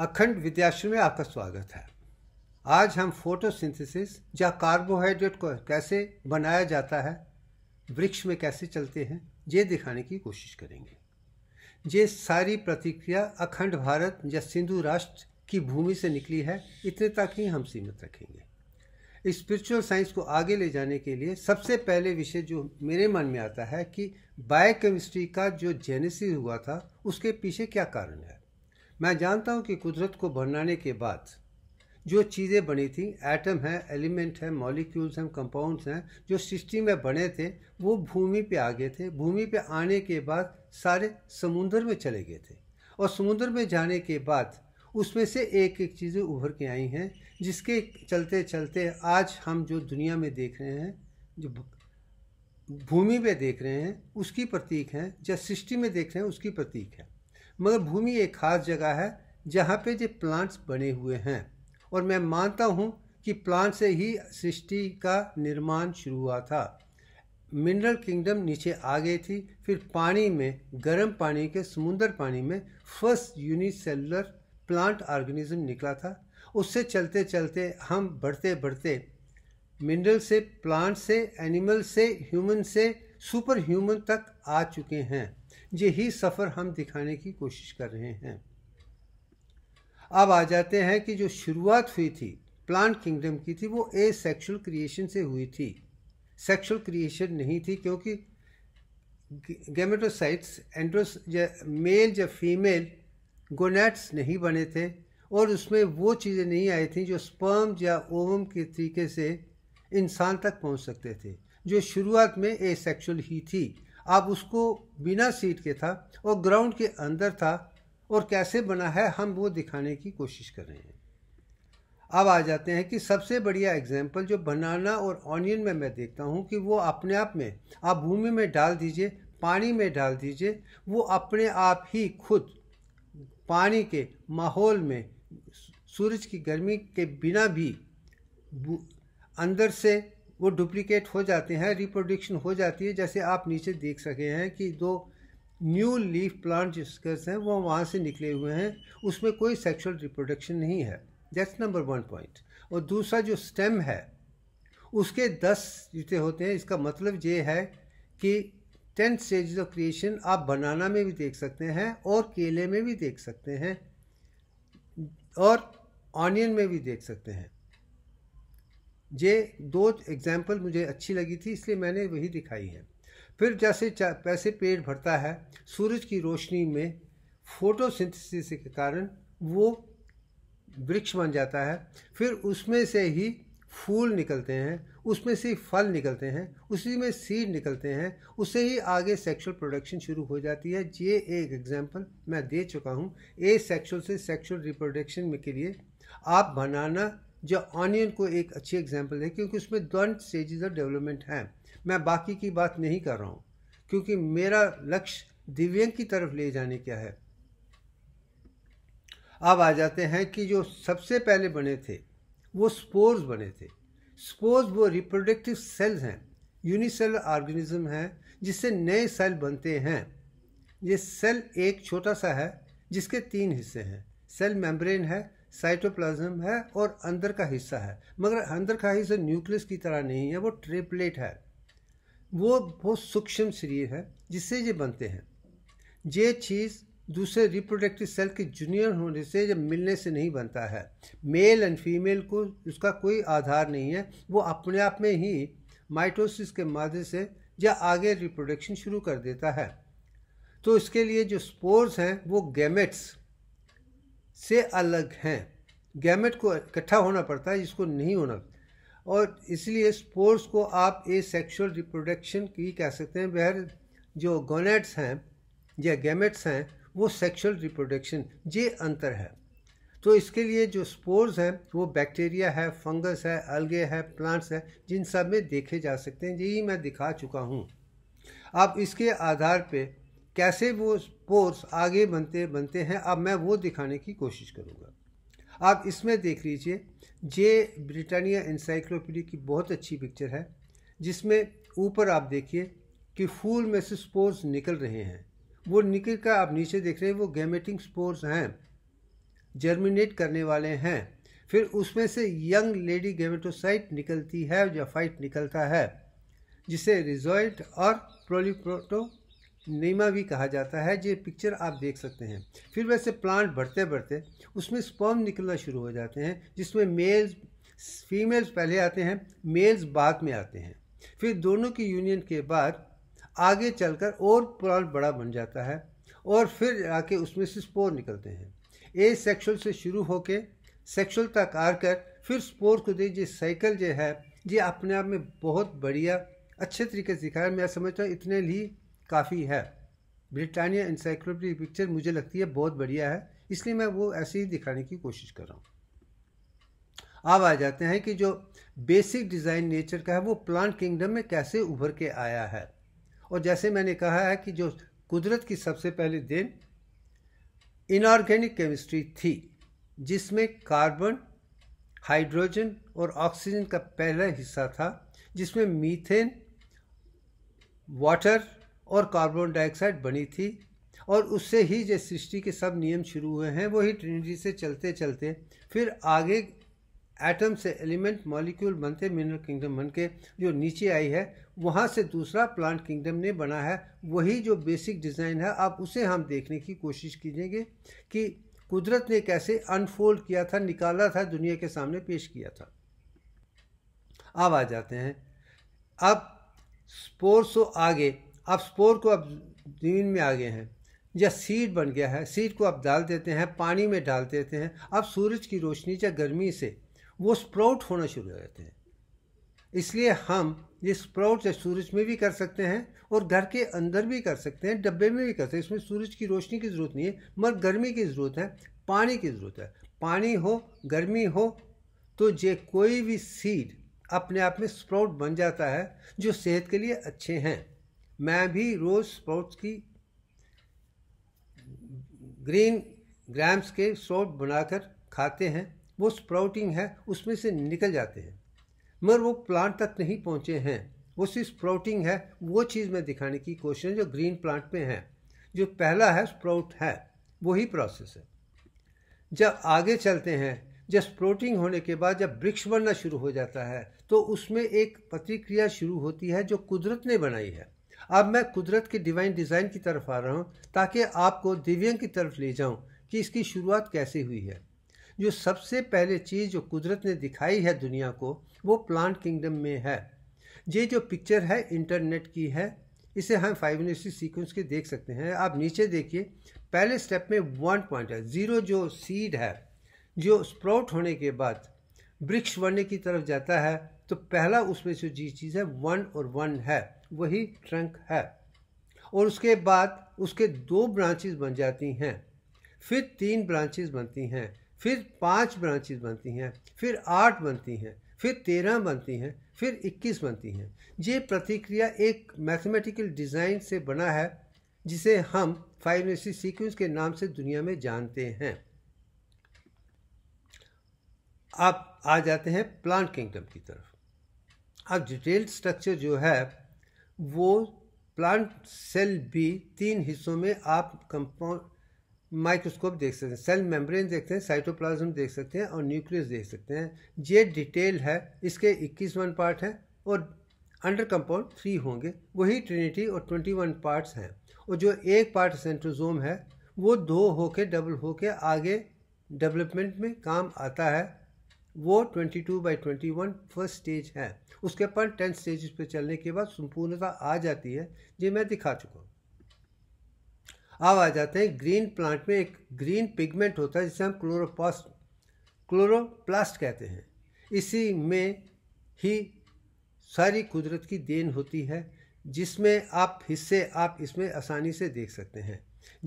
अखंड विद्याश्रम में आपका स्वागत है आज हम फोटोसिंथेसिस या कार्बोहाइड्रेट को कैसे बनाया जाता है वृक्ष में कैसे चलते हैं ये दिखाने की कोशिश करेंगे ये सारी प्रतिक्रिया अखंड भारत या सिंधु राष्ट्र की भूमि से निकली है इतने तक ही हम सीमित रखेंगे स्पिरिचुअल साइंस को आगे ले जाने के लिए सबसे पहले विषय जो मेरे मन में आता है कि बायोकेमिस्ट्री का जो जेनेसिस हुआ था उसके पीछे क्या कारण है मैं जानता हूँ कि कुदरत को बनाने के बाद जो चीज़ें बनी थी एटम हैं एलिमेंट है मॉलिक्यूल्स हैं कंपाउंड्स हैं जो सृष्टि में बने थे वो भूमि पे आ गए थे भूमि पे आने के बाद सारे समुद्र में चले गए थे और समुद्र में जाने के बाद उसमें से एक एक चीज़ें उभर के आई हैं जिसके चलते चलते आज हम जो दुनिया में देख रहे हैं जो भूमि में देख रहे हैं उसकी प्रतीक हैं जब सृष्टि में देख रहे हैं उसकी प्रतीक है मगर भूमि एक खास जगह है जहाँ पे ये प्लांट्स बने हुए हैं और मैं मानता हूँ कि प्लांट से ही सृष्टि का निर्माण शुरू हुआ था मिनरल किंगडम नीचे आ गई थी फिर पानी में गर्म पानी के समुंदर पानी में फर्स्ट यूनिसेलुलर प्लांट ऑर्गेनिज्म निकला था उससे चलते चलते हम बढ़ते बढ़ते मिनरल से प्लांट से एनिमल से ह्यूमन से सुपर ह्यूमन तक आ चुके हैं यही सफ़र हम दिखाने की कोशिश कर रहे हैं अब आ जाते हैं कि जो शुरुआत हुई थी प्लांट किंगडम की थी वो ए सेक्शुअल क्रिएशन से हुई थी सेक्शुअल क्रिएशन नहीं थी क्योंकि गेमेटोसाइट्स एंड्रोस या मेल या फीमेल गोनेट्स नहीं बने थे और उसमें वो चीज़ें नहीं आई थी जो स्पर्म या ओवम के तरीके से इंसान तक पहुंच सकते थे जो शुरुआत में ए सेक्शुअल ही थी आप उसको बिना सीट के था और ग्राउंड के अंदर था और कैसे बना है हम वो दिखाने की कोशिश कर रहे हैं अब आ जाते हैं कि सबसे बढ़िया एग्जाम्पल जो बनाना और ऑनियन में मैं देखता हूँ कि वो अपने आप में आप भूमि में डाल दीजिए पानी में डाल दीजिए वो अपने आप ही खुद पानी के माहौल में सूरज की गर्मी के बिना भी अंदर से वो डुप्लीकेट हो जाते हैं रिप्रोडक्शन हो जाती है जैसे आप नीचे देख सके हैं कि दो न्यू लीफ प्लांट जिसकर्स हैं वो वहाँ से निकले हुए हैं उसमें कोई सेक्सुअल रिप्रोडक्शन नहीं है दैट्स नंबर वन पॉइंट और दूसरा जो स्टेम है उसके दस जूते होते हैं इसका मतलब ये है कि टेन स्टेज ऑफ क्रिएशन आप बनाना में भी देख सकते हैं और केले में भी देख सकते हैं और ऑनियन में भी देख सकते हैं ये दो एग्जाम्पल मुझे अच्छी लगी थी इसलिए मैंने वही दिखाई है फिर जैसे पैसे पेट भरता है सूरज की रोशनी में फोटोसिंथेसिस के कारण वो वृक्ष बन जाता है फिर उसमें से ही फूल निकलते हैं उसमें से फल निकलते हैं उसी में सीड निकलते हैं उससे ही आगे सेक्सुअल प्रोडक्शन शुरू हो जाती है ये एक एग्जाम्पल मैं दे चुका हूँ ए सेक्सुअल से सेक्सुअल रिप्रोडक्शन में के लिए आप बनाना जो ऑनियन को एक अच्छी एग्जाम्पल है क्योंकि उसमें दोनों स्टेजेज ऑफ डेवलपमेंट हैं मैं बाकी की बात नहीं कर रहा हूँ क्योंकि मेरा लक्ष्य दिव्यंग की तरफ ले जाने का है अब आ जाते हैं कि जो सबसे पहले बने थे वो स्पोर्स बने थे स्पोर्स वो रिप्रोडक्टिव सेल्स हैं यूनिसेल ऑर्गेनिज्म हैं जिससे नए सेल बनते हैं ये सेल एक छोटा सा है जिसके तीन हिस्से हैं सेल मेम्ब्रेन है साइटोप्लाज्म है और अंदर का हिस्सा है मगर अंदर का हिस्सा न्यूक्लियस की तरह नहीं है वो ट्रिपलेट है वो बहुत सूक्ष्म शरीर है जिससे ये बनते हैं ये चीज़ दूसरे रिप्रोडक्टिव सेल के जूनियर होने से या मिलने से नहीं बनता है मेल एंड फीमेल को उसका कोई आधार नहीं है वो अपने आप में ही माइटोसिस के माध्यम से या आगे रिप्रोडक्शन शुरू कर देता है तो इसके लिए जो स्पोर्स हैं वो गैमेट्स से अलग हैं गैमेट को इकट्ठा होना पड़ता है जिसको नहीं होना और इसलिए स्पोर्स को आप ए सेक्शुअल रिप्रोडक्शन की कह सकते हैं बहर जो गोनेट्स हैं या गैमेट्स हैं वो सेक्शुअल रिप्रोडक्शन ये अंतर है तो इसके लिए जो स्पोर्स हैं वो बैक्टीरिया है फंगस है अलगे है प्लांट्स है जिन सब में देखे जा सकते हैं यही मैं दिखा चुका हूँ आप इसके आधार पे कैसे वो स्पोर्स आगे बनते बनते हैं अब मैं वो दिखाने की कोशिश करूँगा आप इसमें देख लीजिए जे ब्रिटानिया इंसाइक्लोपीडिया की बहुत अच्छी पिक्चर है जिसमें ऊपर आप देखिए कि फूल में से स्पोर्स निकल रहे हैं वो निकल कर आप नीचे देख रहे हैं वो गैमेटिंग स्पोर्स हैं जर्मिनेट करने वाले हैं फिर उसमें से यंग लेडी गेमेटोसाइट निकलती है या फाइट निकलता है जिसे रिजॉइट और प्रोलिप्रोटो नीमा भी कहा जाता है ये पिक्चर आप देख सकते हैं फिर वैसे प्लांट बढ़ते बढ़ते उसमें स्पर्म निकलना शुरू हो जाते हैं जिसमें मेल्स फीमेल्स पहले आते हैं मेल्स बाद में आते हैं फिर दोनों की यूनियन के बाद आगे चलकर और प्लांट बड़ा बन जाता है और फिर आके उसमें से स्पोर निकलते हैं ए सेक्शुअल से शुरू होकर सेक्शुअल तक आकर फिर स्पोर को दे जो साइकिल जो है ये अपने आप में बहुत बढ़िया अच्छे तरीके से दिखाया मैं समझता हूँ इतने ही काफ़ी है ब्रिटानिया इंसाइक्लोपीडिया पिक्चर मुझे लगती है बहुत बढ़िया है इसलिए मैं वो ऐसे ही दिखाने की कोशिश कर रहा हूँ अब आ जाते हैं कि जो बेसिक डिज़ाइन नेचर का है वो प्लांट किंगडम में कैसे उभर के आया है और जैसे मैंने कहा है कि जो कुदरत की सबसे पहले देन इनऑर्गेनिक केमिस्ट्री थी जिसमें कार्बन हाइड्रोजन और ऑक्सीजन का पहला हिस्सा था जिसमें मीथेन वाटर और कार्बन डाइऑक्साइड बनी थी और उससे ही जो सृष्टि के सब नियम शुरू हुए हैं वही ट्रिनिटी से चलते चलते फिर आगे एटम से एलिमेंट मॉलिक्यूल बनते मिनरल किंगडम बन के जो नीचे आई है वहाँ से दूसरा प्लांट किंगडम ने बना है वही जो बेसिक डिज़ाइन है आप उसे हम देखने की कोशिश कीजिएगे कि कुदरत ने कैसे अनफोल्ड किया था निकाला था दुनिया के सामने पेश किया था अब आ जाते हैं अब स्पोर्ट्स आगे अब स्पोर को अब ज़मीन में आ गए हैं या सीड बन गया है सीड को आप डाल देते हैं पानी में डाल देते हैं अब सूरज की रोशनी या गर्मी से वो स्प्राउट होना शुरू हो जाते हैं इसलिए हम ये स्प्राउट या सूरज में भी कर सकते हैं और घर के अंदर भी कर सकते हैं डब्बे में भी कर सकते हैं इसमें सूरज की रोशनी की ज़रूरत नहीं है मगर गर्मी की ज़रूरत है पानी की ज़रूरत है पानी हो गर्मी हो तो ये कोई भी सीड अपने आप में स्प्राउट बन जाता है जो सेहत के लिए अच्छे हैं मैं भी रोज़ स्पोर्ट्स की ग्रीन ग्राम्स के सॉल्ट बनाकर खाते हैं वो स्प्राउटिंग है उसमें से निकल जाते हैं मगर वो प्लांट तक नहीं पहुँचे हैं वो सिर्फ स्प्राउटिंग है वो चीज़ मैं दिखाने की कोशिश जो ग्रीन प्लांट में है जो पहला है स्प्राउट है वही प्रोसेस है जब आगे चलते हैं जब स्प्रोटिंग होने के बाद जब वृक्ष बनना शुरू हो जाता है तो उसमें एक प्रतिक्रिया शुरू होती है जो कुदरत ने बनाई है अब मैं कुदरत के डिवाइन डिज़ाइन की तरफ आ रहा हूँ ताकि आपको दिव्यांग की तरफ ले जाऊँ कि इसकी शुरुआत कैसे हुई है जो सबसे पहले चीज़ जो कुदरत ने दिखाई है दुनिया को वो प्लांट किंगडम में है ये जो पिक्चर है इंटरनेट की है इसे हम फाइव यूनिवर्सिटी सीक्वेंस के देख सकते हैं आप नीचे देखिए पहले स्टेप में वन पॉइंट है ज़ीरो जो सीड है जो स्प्राउट होने के बाद वृक्ष बनने की तरफ जाता है तो पहला उसमें से जी चीज़ है वन और वन है वही ट्रंक है और उसके बाद उसके दो ब्रांचेस बन जाती हैं फिर तीन ब्रांचेस बनती हैं फिर पांच ब्रांचेस बनती हैं फिर आठ बनती हैं फिर तेरह बनती हैं फिर इक्कीस बनती हैं ये प्रतिक्रिया एक मैथमेटिकल डिज़ाइन से बना है जिसे हम फाइनेसी सीक्वेंस के नाम से दुनिया में जानते हैं अब आ जाते हैं प्लांट किंगडम की तरफ अब डिटेल स्ट्रक्चर जो है वो प्लांट सेल भी तीन हिस्सों में आप कंपाउंड माइक्रोस्कोप देख सकते हैं सेल मेम्ब्रेन देखते हैं साइटोप्लाज्म देख सकते हैं और न्यूक्लियस देख सकते हैं ये डिटेल है इसके 21 वन पार्ट हैं और अंडर कंपाउंड थ्री होंगे वही ट्रिनिटी और ट्वेंटी वन पार्ट्स हैं और जो एक पार्ट सेंट्रोजोम है वो दो होके डबल होके आगे डेवलपमेंट में काम आता है वो twenty two by twenty one first stage है उसके अपन टेंथ स्टेज पे चलने के बाद संपूर्णता आ जाती है ये मैं दिखा चुका हूँ अब आ जाते हैं ग्रीन प्लांट में एक ग्रीन पिगमेंट होता है जिसे हम क्लोरोपास्ट क्लोरोप्लास्ट कहते हैं इसी में ही सारी कुदरत की देन होती है जिसमें आप हिस्से आप इसमें आसानी से देख सकते हैं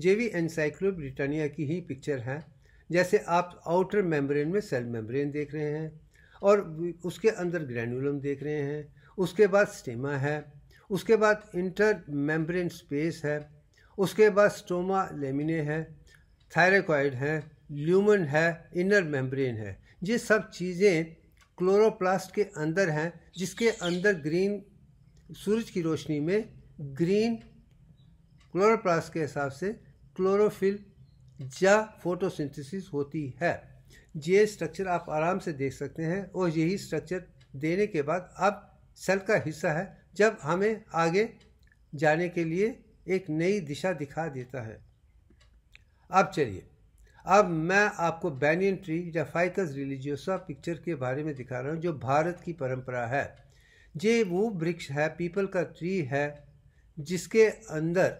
ये भी एनसाइक्लो ब्रिटानिया की ही पिक्चर है जैसे आप आउटर मेम्ब्रेन में सेल मेम्ब्रेन देख रहे हैं और उसके अंदर ग्रैनुलम देख रहे हैं उसके बाद स्टेमा है उसके बाद इंटर मेम्ब्रेन स्पेस है उसके बाद स्टोमा लेमिने है थायरकॉइड है ल्यूमन है इनर मेम्ब्रेन है ये सब चीज़ें क्लोरोप्लास्ट के अंदर हैं जिसके अंदर ग्रीन सूरज की रोशनी में ग्रीन क्लोरोप्लास्ट के हिसाब से क्लोरोफिल या फोटोसिंथेसिस होती है ये स्ट्रक्चर आप आराम से देख सकते हैं और यही स्ट्रक्चर देने के बाद अब सेल का हिस्सा है जब हमें आगे जाने के लिए एक नई दिशा दिखा देता है अब चलिए अब मैं आपको बैनियन ट्री या फाइकस रिलीजियोसा पिक्चर के बारे में दिखा रहा हूँ जो भारत की परंपरा है ये वो वृक्ष है पीपल का ट्री है जिसके अंदर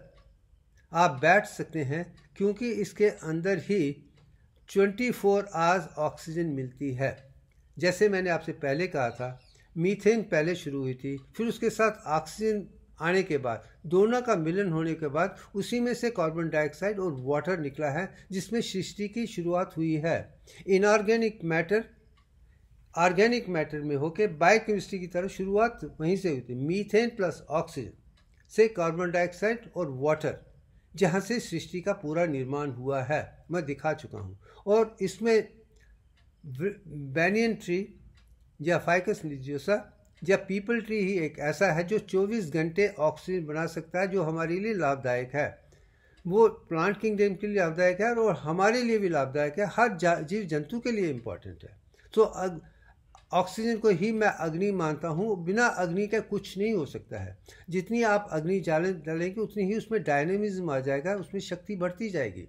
आप बैठ सकते हैं क्योंकि इसके अंदर ही ट्वेंटी फोर आवर्स ऑक्सीजन मिलती है जैसे मैंने आपसे पहले कहा था मीथेन पहले शुरू हुई थी फिर उसके साथ ऑक्सीजन आने के बाद दोनों का मिलन होने के बाद उसी में से कार्बन डाइऑक्साइड और वाटर निकला है जिसमें सृष्टि की शुरुआत हुई है इनऑर्गेनिक मैटर ऑर्गेनिक मैटर में होकर बायोकेमिस्ट्री की तरफ शुरुआत वहीं से हुई थी मीथेन प्लस ऑक्सीजन से कार्बन डाइऑक्साइड और वाटर जहाँ से सृष्टि का पूरा निर्माण हुआ है मैं दिखा चुका हूँ और इसमें बैनियन ट्री या फाइकस निजोसा या पीपल ट्री ही एक ऐसा है जो 24 घंटे ऑक्सीजन बना सकता है जो हमारे लिए लाभदायक है वो प्लांट किंगडम के लिए लाभदायक है और हमारे लिए भी लाभदायक है हर जीव जंतु के लिए इम्पॉर्टेंट है तो अग, ऑक्सीजन को ही मैं अग्नि मानता हूँ बिना अग्नि का कुछ नहीं हो सकता है जितनी आप अग्नि जाले डालेंगे उतनी ही उसमें डायनेमिज्म आ जाएगा उसमें शक्ति बढ़ती जाएगी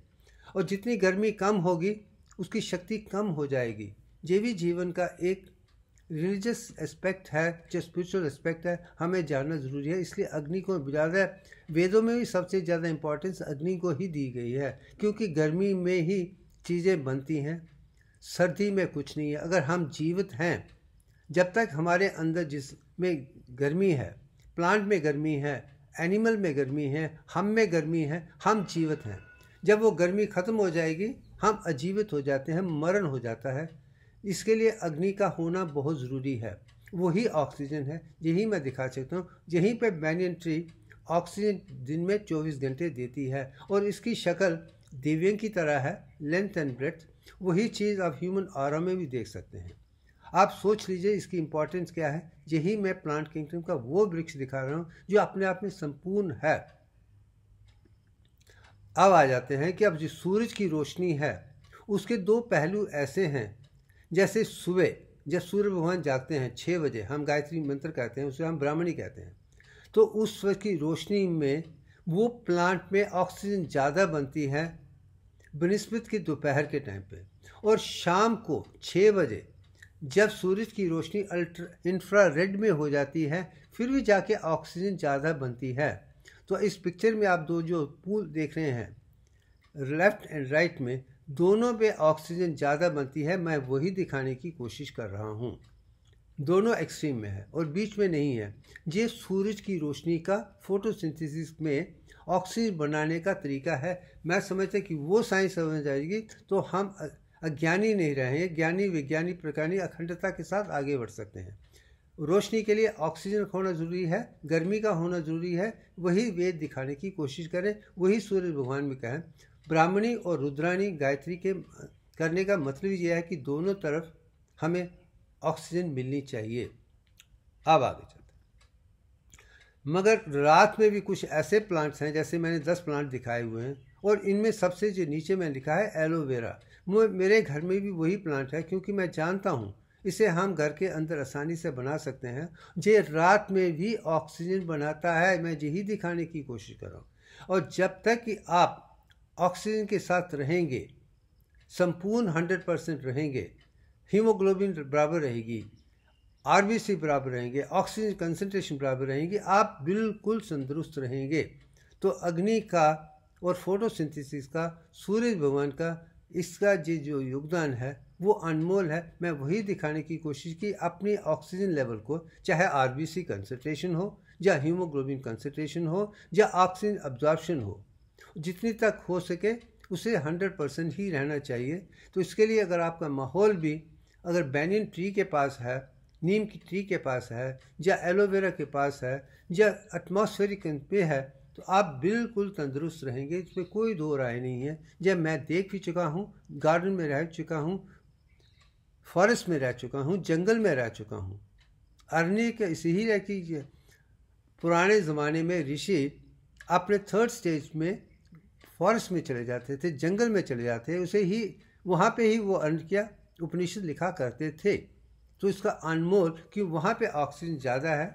और जितनी गर्मी कम होगी उसकी शक्ति कम हो जाएगी ये भी जीवन का एक रिलीजियस एस्पेक्ट है जो स्पिरिचुअल एस्पेक्ट है हमें जानना ज़रूरी है इसलिए अग्नि को ज़्यादा वेदों में भी सबसे ज़्यादा इम्पोर्टेंस अग्नि को ही दी गई है क्योंकि गर्मी में ही चीज़ें बनती हैं सर्दी में कुछ नहीं है अगर हम जीवित हैं जब तक हमारे अंदर जिस में गर्मी है प्लांट में गर्मी है एनिमल में गर्मी है हम में गर्मी है हम जीवित हैं जब वो गर्मी ख़त्म हो जाएगी हम अजीवित हो जाते हैं मरण हो जाता है इसके लिए अग्नि का होना बहुत ज़रूरी है वही ऑक्सीजन है यही मैं दिखा सकता हूँ यहीं पे बैनियन ट्री ऑक्सीजन दिन में 24 घंटे देती है और इसकी शक्ल दिव्य की तरह है लेंथ एंड ब्रेथ वही चीज़ आप ह्यूमन आरा में भी देख सकते हैं आप सोच लीजिए इसकी इम्पोर्टेंस क्या है यही मैं प्लांट किंगडम का वो वृक्ष दिखा रहा हूँ जो अपने आप में संपूर्ण है अब आ जाते हैं कि अब जो सूरज की रोशनी है उसके दो पहलू ऐसे हैं जैसे सुबह जब सूर्य भगवान जागते हैं छः बजे हम गायत्री मंत्र कहते हैं उसे हम ब्राह्मणी कहते हैं तो उस वक्त की रोशनी में वो प्लांट में ऑक्सीजन ज़्यादा बनती है बनस्बत के दोपहर के टाइम पे और शाम को छः बजे जब सूरज की रोशनी अल्ट्रा इंफ्रा रेड में हो जाती है फिर भी जाके ऑक्सीजन ज़्यादा बनती है तो इस पिक्चर में आप दो जो पूल देख रहे हैं लेफ्ट एंड राइट में दोनों पे ऑक्सीजन ज़्यादा बनती है मैं वही दिखाने की कोशिश कर रहा हूँ दोनों एक्सट्रीम में है और बीच में नहीं है ये सूरज की रोशनी का फोटोसिंथेसिस में ऑक्सीजन बनाने का तरीका है मैं समझता कि वो साइंस समझ जाएगी तो हम अज्ञानी नहीं रहेंगे ज्ञानी विज्ञानी प्रकानी अखंडता के साथ आगे बढ़ सकते हैं रोशनी के लिए ऑक्सीजन होना जरूरी है गर्मी का होना जरूरी है वही वेद दिखाने की कोशिश करें वही सूर्य भगवान में कहें ब्राह्मणी और रुद्राणी गायत्री के करने का मतलब यह है कि दोनों तरफ हमें ऑक्सीजन मिलनी चाहिए अब आगे चल मगर रात में भी कुछ ऐसे प्लांट्स हैं जैसे मैंने दस प्लांट दिखाए हुए हैं और इनमें सबसे जो नीचे मैंने लिखा है एलोवेरा मेरे घर में भी वही प्लांट है क्योंकि मैं जानता हूँ इसे हम घर के अंदर आसानी से बना सकते हैं जे रात में भी ऑक्सीजन बनाता है मैं यही दिखाने की कोशिश कर रहा हूँ और जब तक कि आप ऑक्सीजन के साथ रहेंगे संपूर्ण हंड्रेड परसेंट रहेंगे हीमोग्लोबिन बराबर रहेगी आर बराबर रहेंगे ऑक्सीजन कंसनट्रेशन बराबर रहेंगे आप बिल्कुल तंदुरुस्त रहेंगे तो अग्नि का और फोटोसिंथेसिस का सूर्य भगवान का इसका जो जो योगदान है वो अनमोल है मैं वही दिखाने की कोशिश की अपनी ऑक्सीजन लेवल को चाहे आर बी सी कंसनट्रेशन हो या हीमोग्लोबिन कंसनट्रेशन हो या ऑक्सीजन अब्जॉर्प्शन हो जितनी तक हो सके उसे हंड्रेड परसेंट ही रहना चाहिए तो इसके लिए अगर आपका माहौल भी अगर बैनियन ट्री के पास है नीम की ट्री के पास है या एलोवेरा के पास है या एटमोसफेरिक पे है तो आप बिल्कुल तंदुरुस्त रहेंगे इसमें कोई दो राय नहीं है जब मैं देख भी चुका हूँ गार्डन में रह चुका हूँ फॉरेस्ट में रह चुका हूँ जंगल में रह चुका हूँ के इसी ही रह कि पुराने ज़माने में ऋषि अपने थर्ड स्टेज में फॉरेस्ट में चले जाते थे जंगल में चले जाते उसे ही वहाँ पे ही वो अर्न किया उपनिषद लिखा करते थे तो इसका अनमोल कि वहाँ पे ऑक्सीजन ज़्यादा है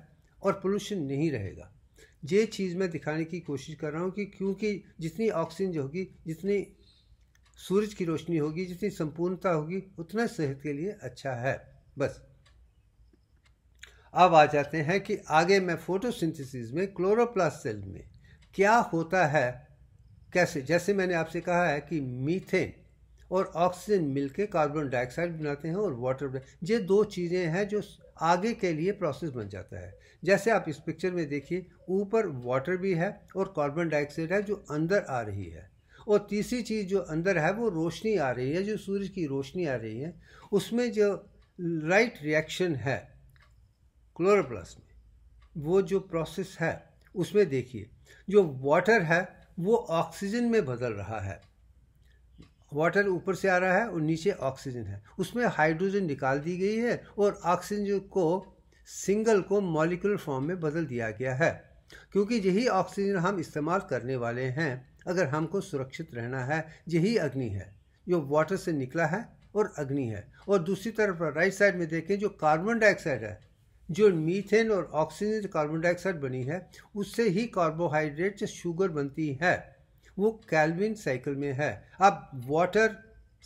और पोल्यूशन नहीं रहेगा ये चीज़ मैं दिखाने की कोशिश कर रहा हूँ कि क्योंकि जितनी ऑक्सीजन होगी जितनी सूरज की रोशनी होगी जितनी संपूर्णता होगी उतना सेहत के लिए अच्छा है बस अब आ जाते हैं कि आगे मैं फोटोसिंथेसिस में क्लोरोप्लास्ट सेल में क्या होता है कैसे जैसे मैंने आपसे कहा है कि मीथेन और ऑक्सीजन मिलके कार्बन डाइऑक्साइड बनाते हैं और वाटर ये दो चीज़ें हैं जो आगे के लिए प्रोसेस बन जाता है जैसे आप इस पिक्चर में देखिए ऊपर वाटर भी है और कार्बन डाइऑक्साइड है जो अंदर आ रही है और तीसरी चीज़ जो अंदर है वो रोशनी आ रही है जो सूरज की रोशनी आ रही है उसमें जो राइट रिएक्शन है क्लोरोप्लस में वो जो प्रोसेस है उसमें देखिए जो वाटर है वो ऑक्सीजन में बदल रहा है वाटर ऊपर से आ रहा है और नीचे ऑक्सीजन है उसमें हाइड्रोजन निकाल दी गई है और ऑक्सीजन को सिंगल को मॉलिकुलर फॉर्म में बदल दिया गया है क्योंकि यही ऑक्सीजन हम इस्तेमाल करने वाले हैं अगर हमको सुरक्षित रहना है यही अग्नि है जो वाटर से निकला है और अग्नि है और दूसरी तरफ राइट साइड में देखें जो कार्बन डाइऑक्साइड है जो मीथेन और ऑक्सीजन कार्बन डाइऑक्साइड बनी है उससे ही कार्बोहाइड्रेट शुगर बनती है वो कैलविन साइकिल में है अब वाटर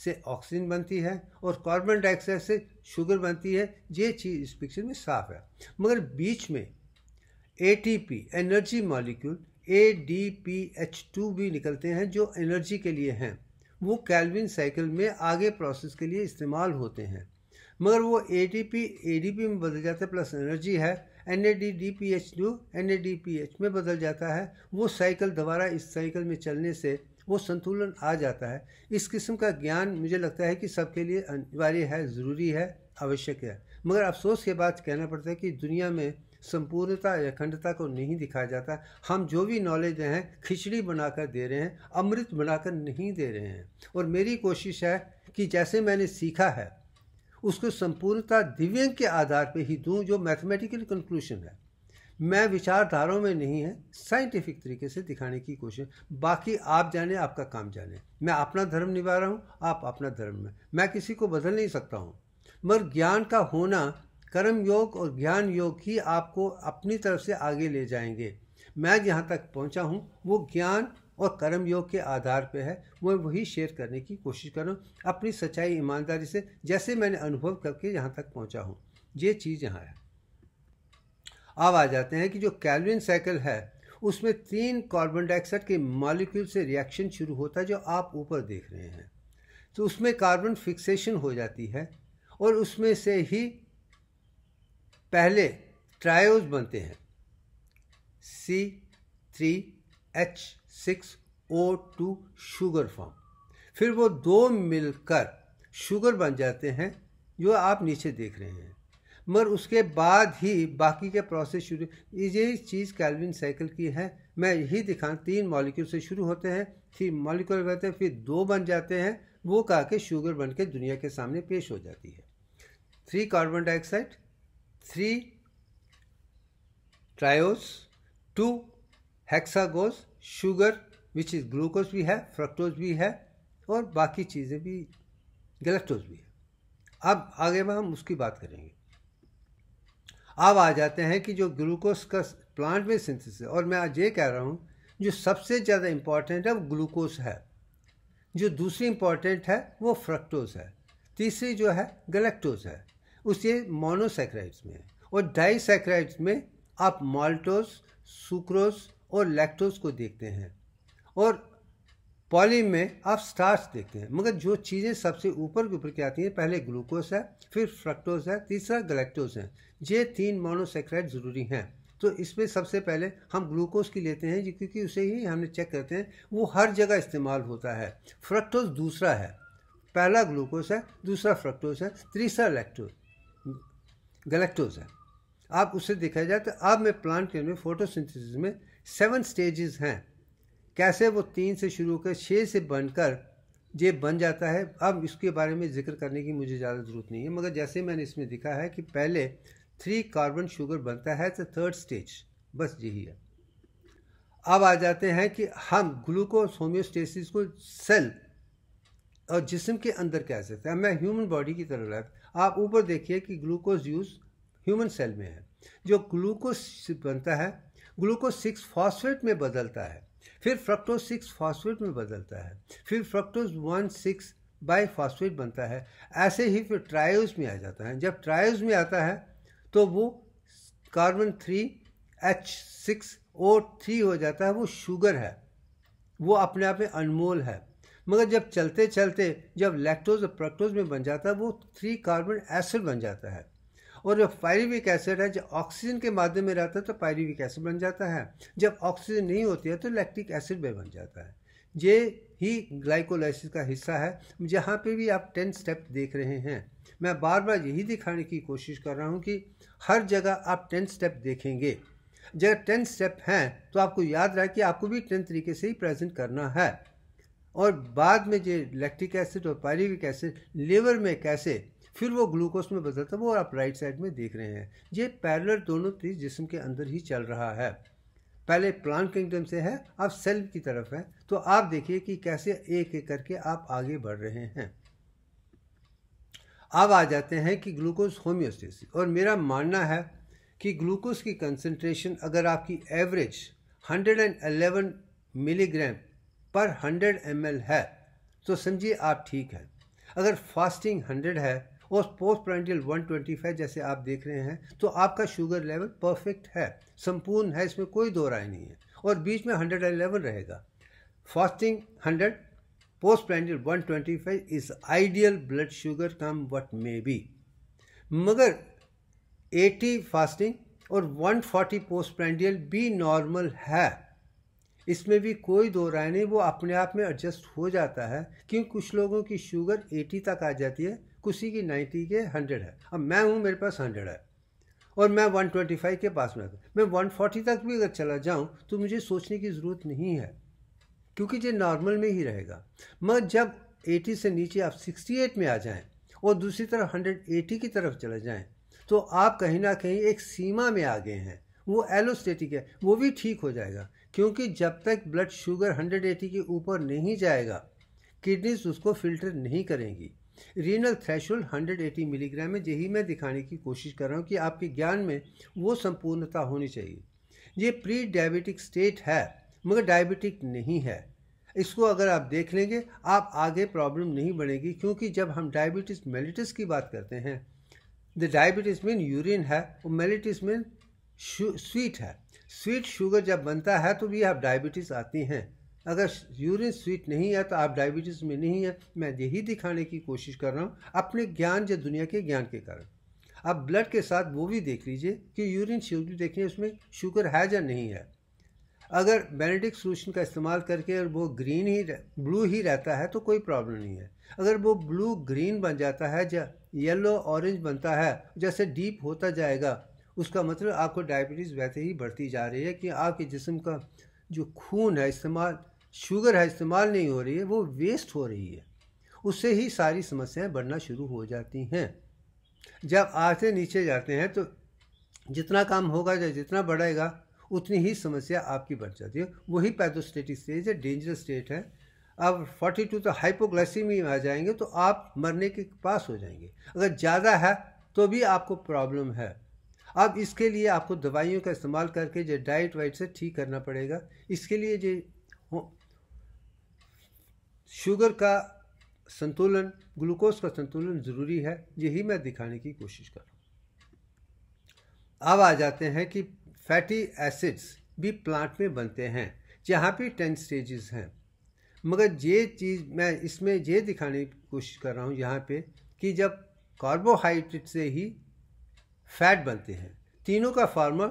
से ऑक्सीजन बनती है और कार्बन डाइऑक्साइड से शुगर बनती है ये चीज़ इस पिक्चर में साफ है मगर बीच में ATP energy molecule A D P H two भी निकलते हैं जो एनर्जी के लिए हैं वो कैलविन साइकिल में आगे प्रोसेस के लिए इस्तेमाल होते हैं मगर वो ए डी में बदल जाता है प्लस एनर्जी है N A D D P H two N A D P H में बदल जाता है वो साइकिल दोबारा इस साइकिल में चलने से वो संतुलन आ जाता है इस किस्म का ज्ञान मुझे लगता है कि सबके लिए अनिवार्य है ज़रूरी है आवश्यक है मगर अफसोस के बाद कहना पड़ता है कि दुनिया में संपूर्णता या अखंडता को नहीं दिखाया जाता हम जो भी नॉलेज हैं खिचड़ी बनाकर दे रहे हैं अमृत बनाकर नहीं दे रहे हैं और मेरी कोशिश है कि जैसे मैंने सीखा है उसको संपूर्णता दिव्यंग के आधार पर ही दूँ जो मैथमेटिकल कंक्लूशन है मैं विचारधाराओं में नहीं है साइंटिफिक तरीके से दिखाने की कोशिश बाकी आप जाने आपका काम जाने मैं अपना धर्म निभा रहा हूँ आप अपना धर्म में मैं किसी को बदल नहीं सकता हूँ मगर ज्ञान का होना कर्म योग और ज्ञान योग ही आपको अपनी तरफ से आगे ले जाएंगे मैं जहाँ तक पहुँचा हूँ वो ज्ञान और कर्म योग के आधार पर है मैं वही शेयर करने की कोशिश हूँ अपनी सच्चाई ईमानदारी से जैसे मैंने अनुभव करके यहाँ तक पहुँचा हूँ ये चीज़ यहाँ है अब आ जाते हैं कि जो कैलविन साइकिल है उसमें तीन कार्बन डाइऑक्साइड के मॉलिक्यूल से रिएक्शन शुरू होता है जो आप ऊपर देख रहे हैं तो उसमें कार्बन फिक्सेशन हो जाती है और उसमें से ही पहले ट्रायोज बनते हैं C three H six O two sugar form फिर वो दो मिलकर शुगर बन जाते हैं जो आप नीचे देख रहे हैं मगर उसके बाद ही बाकी के प्रोसेस शुरू ये चीज़ कैलविन साइकिल की है मैं यही दिखा तीन मॉलिक्यूल से शुरू होते हैं फिर मॉलिक्यूल बनते हैं फिर दो बन जाते हैं वो कहा के शुगर बन के दुनिया के सामने पेश हो जाती है three carbon dioxide three triose two hexose sugar which is glucose भी है फ्रक्टोज भी है और बाकी चीज़ें भी गलेक्टोज भी है अब आगे में हम उसकी बात करेंगे अब आ जाते हैं कि जो ग्लूकोज का प्लांट में सिंथेसिस और मैं आज ये कह रहा हूँ जो सबसे ज़्यादा इम्पॉर्टेंट है वो ग्लूकोज है जो दूसरी इम्पॉर्टेंट है वो फ्रक्टोज है तीसरी जो है गलेक्टोज है उसे मोनोसेक्राइड्स में और डाईसेक्राइड्स में आप माल्टोज सुक्रोज और लैक्टोज को देखते हैं और पॉली में आप स्टार्च देखते हैं मगर जो चीज़ें सबसे ऊपर के ऊपर की आती हैं पहले ग्लूकोज है फिर फ्रक्टोज है तीसरा गलेक्टोज है ये तीन मोनोसेक्राइड ज़रूरी हैं तो इसमें सबसे पहले हम ग्लूकोज की लेते हैं क्योंकि उसे ही हमने चेक करते हैं वो हर जगह इस्तेमाल होता है फ्रक्टोज दूसरा है पहला ग्लूकोज है दूसरा फ्रक्टोज है तीसरा लैक्टोज गलेक्टोज है आप उसे देखा जाए तो अब मैं प्लांट के में फोटोसिंथेसिस में सेवन स्टेजेस हैं कैसे वो तीन से शुरू होकर छः से बनकर ये बन जाता है अब इसके बारे में जिक्र करने की मुझे ज़्यादा ज़रूरत नहीं है मगर जैसे मैंने इसमें दिखा है कि पहले थ्री कार्बन शुगर बनता है तो थर्ड स्टेज बस यही है अब आ जाते हैं कि हम ग्लूकोज होम्योस्टेसिस को सेल और जिसम के अंदर कह सकते हैं मैं ह्यूमन बॉडी की तरफ रख आप ऊपर देखिए कि ग्लूकोज यूज़ ह्यूमन सेल में है जो ग्लूकोज बनता है ग्लूकोज सिक्स फॉस्फेट में बदलता है फिर फ्रक्टोज सिक्स फॉस्फेट में बदलता है फिर fructose one six bi phosphate बनता है ऐसे ही फिर ट्रायोज में आ जाता है जब ट्रायोज में आता है तो वो carbon three H six O three हो जाता है वो शुगर है वो अपने आप में अनमोल है मगर जब चलते चलते जब लैक्टोज और प्रक्टोज में बन जाता है वो थ्री कार्बन एसिड बन जाता है और जो पायरिविक एसिड है जब ऑक्सीजन के माध्यम में रहता है तो पायरिविक एसिड बन जाता है जब ऑक्सीजन नहीं होती है तो लैक्टिक एसिड भी बन जाता है ये ही ग्लाइकोलाइसिस का हिस्सा है जहाँ पे भी आप टेन स्टेप देख रहे हैं मैं बार बार यही दिखाने की कोशिश कर रहा हूँ कि हर जगह आप टेन स्टेप देखेंगे जब टेन स्टेप हैं तो आपको याद रहे कि आपको भी टेन तरीके से ही प्रेजेंट करना है और बाद में जो लैक्टिक एसिड और पायरिविक एसिड लीवर में कैसे फिर वो ग्लूकोज में बदलता है वो आप राइट साइड में देख रहे हैं ये पैरलर दोनों तेज जिसम के अंदर ही चल रहा है पहले प्लांट किंगडम से है अब सेल की तरफ है तो आप देखिए कि कैसे एक एक करके आप आगे बढ़ रहे हैं अब आ जाते हैं कि ग्लूकोज होम्योस्टिस और मेरा मानना है कि ग्लूकोज की कंसनट्रेशन अगर आपकी एवरेज 111 मिलीग्राम पर 100 एम है तो समझिए आप ठीक हैं अगर फास्टिंग 100 है और पोस्ट प्रांडियल वन जैसे आप देख रहे हैं तो आपका शुगर लेवल परफेक्ट है संपूर्ण है इसमें कोई दो राय नहीं है और बीच में हंड्रेड रहेगा fasting hundred post prandial one is ideal blood sugar कम वट मे बी मगर 80 फास्टिंग और 140 पोस्ट प्रांडियल भी नॉर्मल है इसमें भी कोई दो राय नहीं वो अपने आप में एडजस्ट हो जाता है क्योंकि कुछ लोगों की शुगर 80 तक आ जाती है किसी की नाइन्टी के हंड्रेड है अब मैं हूँ मेरे पास हंड्रेड है और मैं वन ट्वेंटी फाइव के पास में मैं वन फोर्टी तक भी अगर चला जाऊँ तो मुझे सोचने की ज़रूरत नहीं है क्योंकि ये नॉर्मल में ही रहेगा मगर जब एटी से नीचे आप सिक्सटी एट में आ जाएँ और दूसरी तरफ हंड्रेड एटी की तरफ चले जाएँ तो आप कहीं ना कहीं एक सीमा में आ गए हैं वो एलोस्टेटिक है वो भी ठीक हो जाएगा क्योंकि जब तक ब्लड शुगर 180 के ऊपर नहीं जाएगा किडनीज उसको फिल्टर नहीं करेंगी रीनल थ्रेशोल्ड 180 मिलीग्राम है यही मैं दिखाने की कोशिश कर रहा हूँ कि आपके ज्ञान में वो संपूर्णता होनी चाहिए ये प्री डायबिटिक स्टेट है मगर डायबिटिक नहीं है इसको अगर आप देख लेंगे आप आगे प्रॉब्लम नहीं बनेगी क्योंकि जब हम डायबिटिस मेलिटिस की बात करते हैं द डायबिटिस मीन यूरिन है और मेलिटिस मीन स्वीट है स्वीट शुगर जब बनता है तो भी आप डायबिटिस आती हैं अगर यूरिन स्वीट नहीं है तो आप डायबिटीज़ में नहीं है मैं यही दिखाने की कोशिश कर रहा हूँ अपने ज्ञान या दुनिया के ज्ञान के कारण आप ब्लड के साथ वो भी देख लीजिए कि यूरिन शुगर देखिए उसमें शुगर है या नहीं है अगर बेनेडिक सोल्यूशन का इस्तेमाल करके अगर वो ग्रीन ही ब्लू ही रहता है तो कोई प्रॉब्लम नहीं है अगर वो ब्लू ग्रीन बन जाता है या येलो ऑरेंज बनता है जैसे डीप होता जाएगा उसका मतलब आपको डायबिटीज़ वैसे ही बढ़ती जा रही है कि आपके जिसम का जो खून है इस्तेमाल शुगर है इस्तेमाल नहीं हो रही है वो वेस्ट हो रही है उससे ही सारी समस्याएं बढ़ना शुरू हो जाती हैं जब आते नीचे जाते हैं तो जितना काम होगा या जितना बढ़ेगा उतनी ही समस्या आपकी बढ़ जाती है वही पैदोस्टेटिक स्टेज है डेंजरस स्टेट है अब 42 तो हाइपोग्लाइसीमी में आ जाएंगे तो आप मरने के पास हो जाएंगे अगर ज़्यादा है तो भी आपको प्रॉब्लम है अब इसके लिए आपको दवाइयों का इस्तेमाल करके जो डाइट वाइट से ठीक करना पड़ेगा इसके लिए जो शुगर का संतुलन ग्लूकोज का संतुलन ज़रूरी है यही मैं दिखाने की कोशिश कर रहा हूँ अब आ जाते हैं कि फैटी एसिड्स भी प्लांट में बनते हैं जहाँ पे टेन स्टेजेस हैं मगर ये चीज़ मैं इसमें ये दिखाने की कोशिश कर रहा हूँ यहाँ पे कि जब कार्बोहाइड्रेट से ही फैट बनते हैं तीनों का फार्मा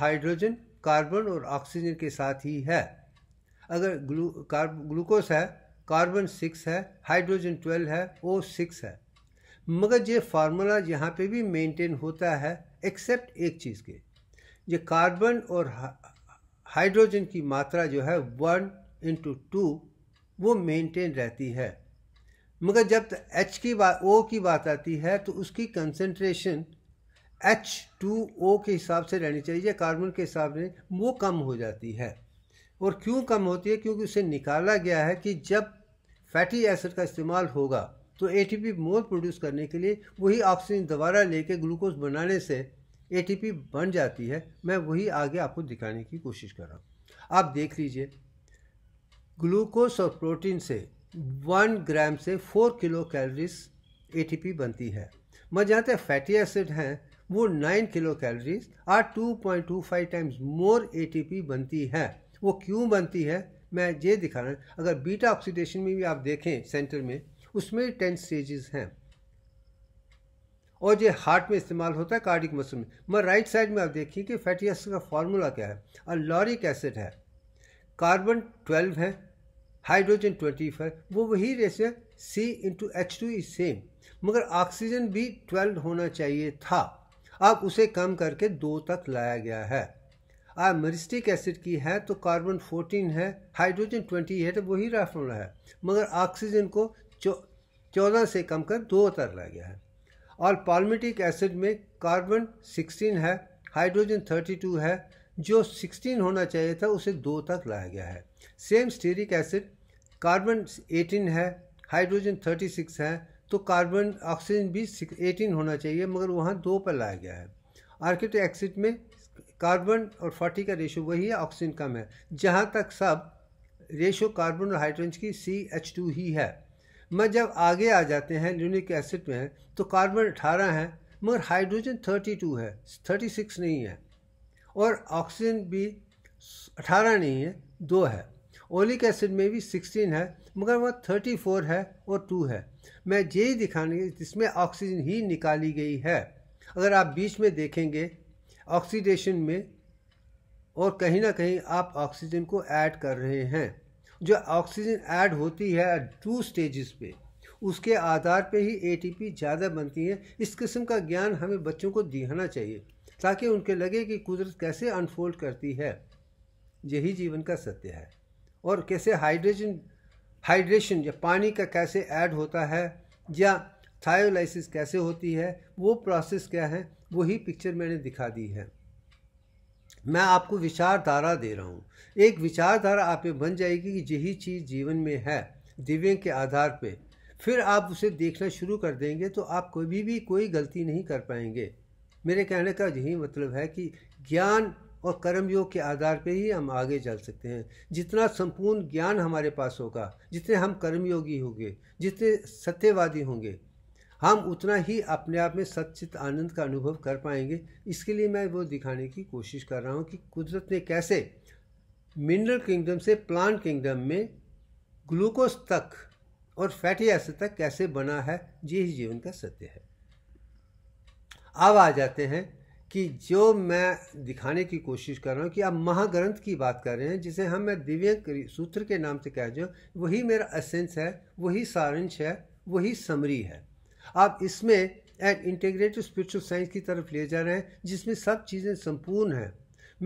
हाइड्रोजन कार्बन और ऑक्सीजन के साथ ही है अगर ग्लू कार्ब ग्लूकोज है कार्बन सिक्स है हाइड्रोजन ट्वेल्व है ओ सिक्स है मगर ये फार्मूला यहाँ पे भी मेंटेन होता है एक्सेप्ट एक चीज़ के ये कार्बन और हाइड्रोजन की मात्रा जो है वन इंटू टू वो मेंटेन रहती है मगर जब एच की बात ओ की बात आती है तो उसकी कंसनट्रेशन एच टू ओ के हिसाब से रहनी चाहिए कार्बन के हिसाब से वो कम हो जाती है और क्यों कम होती है क्योंकि उसे निकाला गया है कि जब फैटी एसिड का इस्तेमाल होगा तो एटीपी मोर प्रोड्यूस करने के लिए वही ऑक्सीजन दोबारा लेके ग्लूकोज बनाने से एटीपी बन जाती है मैं वही आगे आपको दिखाने की कोशिश कर रहा हूँ आप देख लीजिए ग्लूकोज और प्रोटीन से वन ग्राम से फोर किलो कैलोरीज एटीपी बनती है मैं जानते हैं फैटी एसिड हैं वो nine kilo calories are two point two five times more ATP बनती है वो क्यों बनती है मैं ये दिखा रहा हूँ अगर बीटा ऑक्सीडेशन में भी आप देखें सेंटर में उसमें टेन स्टेजेस हैं और ये हार्ट में इस्तेमाल होता है कार्डिक मसल में मगर राइट साइड में आप देखिए कि फैटी एसिड का फार्मूला क्या है और लॉरिक एसिड है कार्बन ट्वेल्व है हाइड्रोजन ट्वेंटी है वो वही ratio C into H two is same मगर ऑक्सीजन भी ट्वेल्व होना चाहिए था अब उसे कम करके दो तक लाया गया है मरिस्टिक एसिड की है तो कार्बन 14 है हाइड्रोजन 28 है तो वही रहा फॉर्मूला है मगर ऑक्सीजन को चौदह से कम कर दो तर रह गया है और पालमेटिक एसिड में कार्बन 16 है हाइड्रोजन 32 है जो 16 होना चाहिए था उसे दो तक लाया गया है सेम स्टीरिक एसिड कार्बन 18 है हाइड्रोजन 36 है तो कार्बन ऑक्सीजन भी 18 होना चाहिए मगर वहाँ दो पर लाया गया है आर्किटिक एसिड में कार्बन और फोर्टी का रेशो वही है ऑक्सीजन कम है जहाँ तक सब रेशो कार्बन और हाइड्रोजन की सी एच टू ही है मैं जब आगे आ जाते हैं ल्यूनिक एसिड में तो कार्बन अठारह है मगर हाइड्रोजन थर्टी टू है थर्टी सिक्स नहीं है और ऑक्सीजन भी अठारह नहीं है दो है ओलिक एसिड में भी सिक्सटीन है मगर वह थर्टी फोर है और टू है मैं यही दिखाने जिसमें ऑक्सीजन ही निकाली गई है अगर आप बीच में देखेंगे ऑक्सीडेशन में और कहीं ना कहीं आप ऑक्सीजन को ऐड कर रहे हैं जो ऑक्सीजन ऐड होती है टू स्टेजेस पे उसके आधार पे ही एटीपी ज़्यादा बनती है इस किस्म का ज्ञान हमें बच्चों को दिखाना चाहिए ताकि उनके लगे कि कुदरत कैसे अनफोल्ड करती है यही जीवन का सत्य है और कैसे हाइड्रोजन हाइड्रेशन या पानी का कैसे ऐड होता है या थायोलाइसिस कैसे होती है वो प्रोसेस क्या है वही पिक्चर मैंने दिखा दी है मैं आपको विचारधारा दे रहा हूँ एक विचारधारा आप बन जाएगी कि यही चीज़ जीवन में है दिव्य के आधार पे फिर आप उसे देखना शुरू कर देंगे तो आप कभी भी कोई गलती नहीं कर पाएंगे मेरे कहने का यही मतलब है कि ज्ञान और कर्म योग के आधार पर ही हम आगे चल सकते हैं जितना संपूर्ण ज्ञान हमारे पास होगा जितने हम कर्मयोगी होंगे जितने सत्यवादी होंगे हम उतना ही अपने आप में सचित आनंद का अनुभव कर पाएंगे इसके लिए मैं वो दिखाने की कोशिश कर रहा हूँ कि कुदरत ने कैसे मिनरल किंगडम से प्लांट किंगडम में ग्लूकोज तक और फैटी एसिड तक कैसे बना है ये ही जीवन का सत्य है अब आ जाते हैं कि जो मैं दिखाने की कोशिश कर रहा हूँ कि आप महाग्रंथ की बात कर रहे हैं जिसे हम मैं दिव्य सूत्र के नाम से कह जो वही मेरा एसेंस है वही सारंश है वही समरी है आप इसमें एक इंटीग्रेटिव स्पिरिचुअल साइंस की तरफ ले जा रहे हैं जिसमें सब चीज़ें संपूर्ण हैं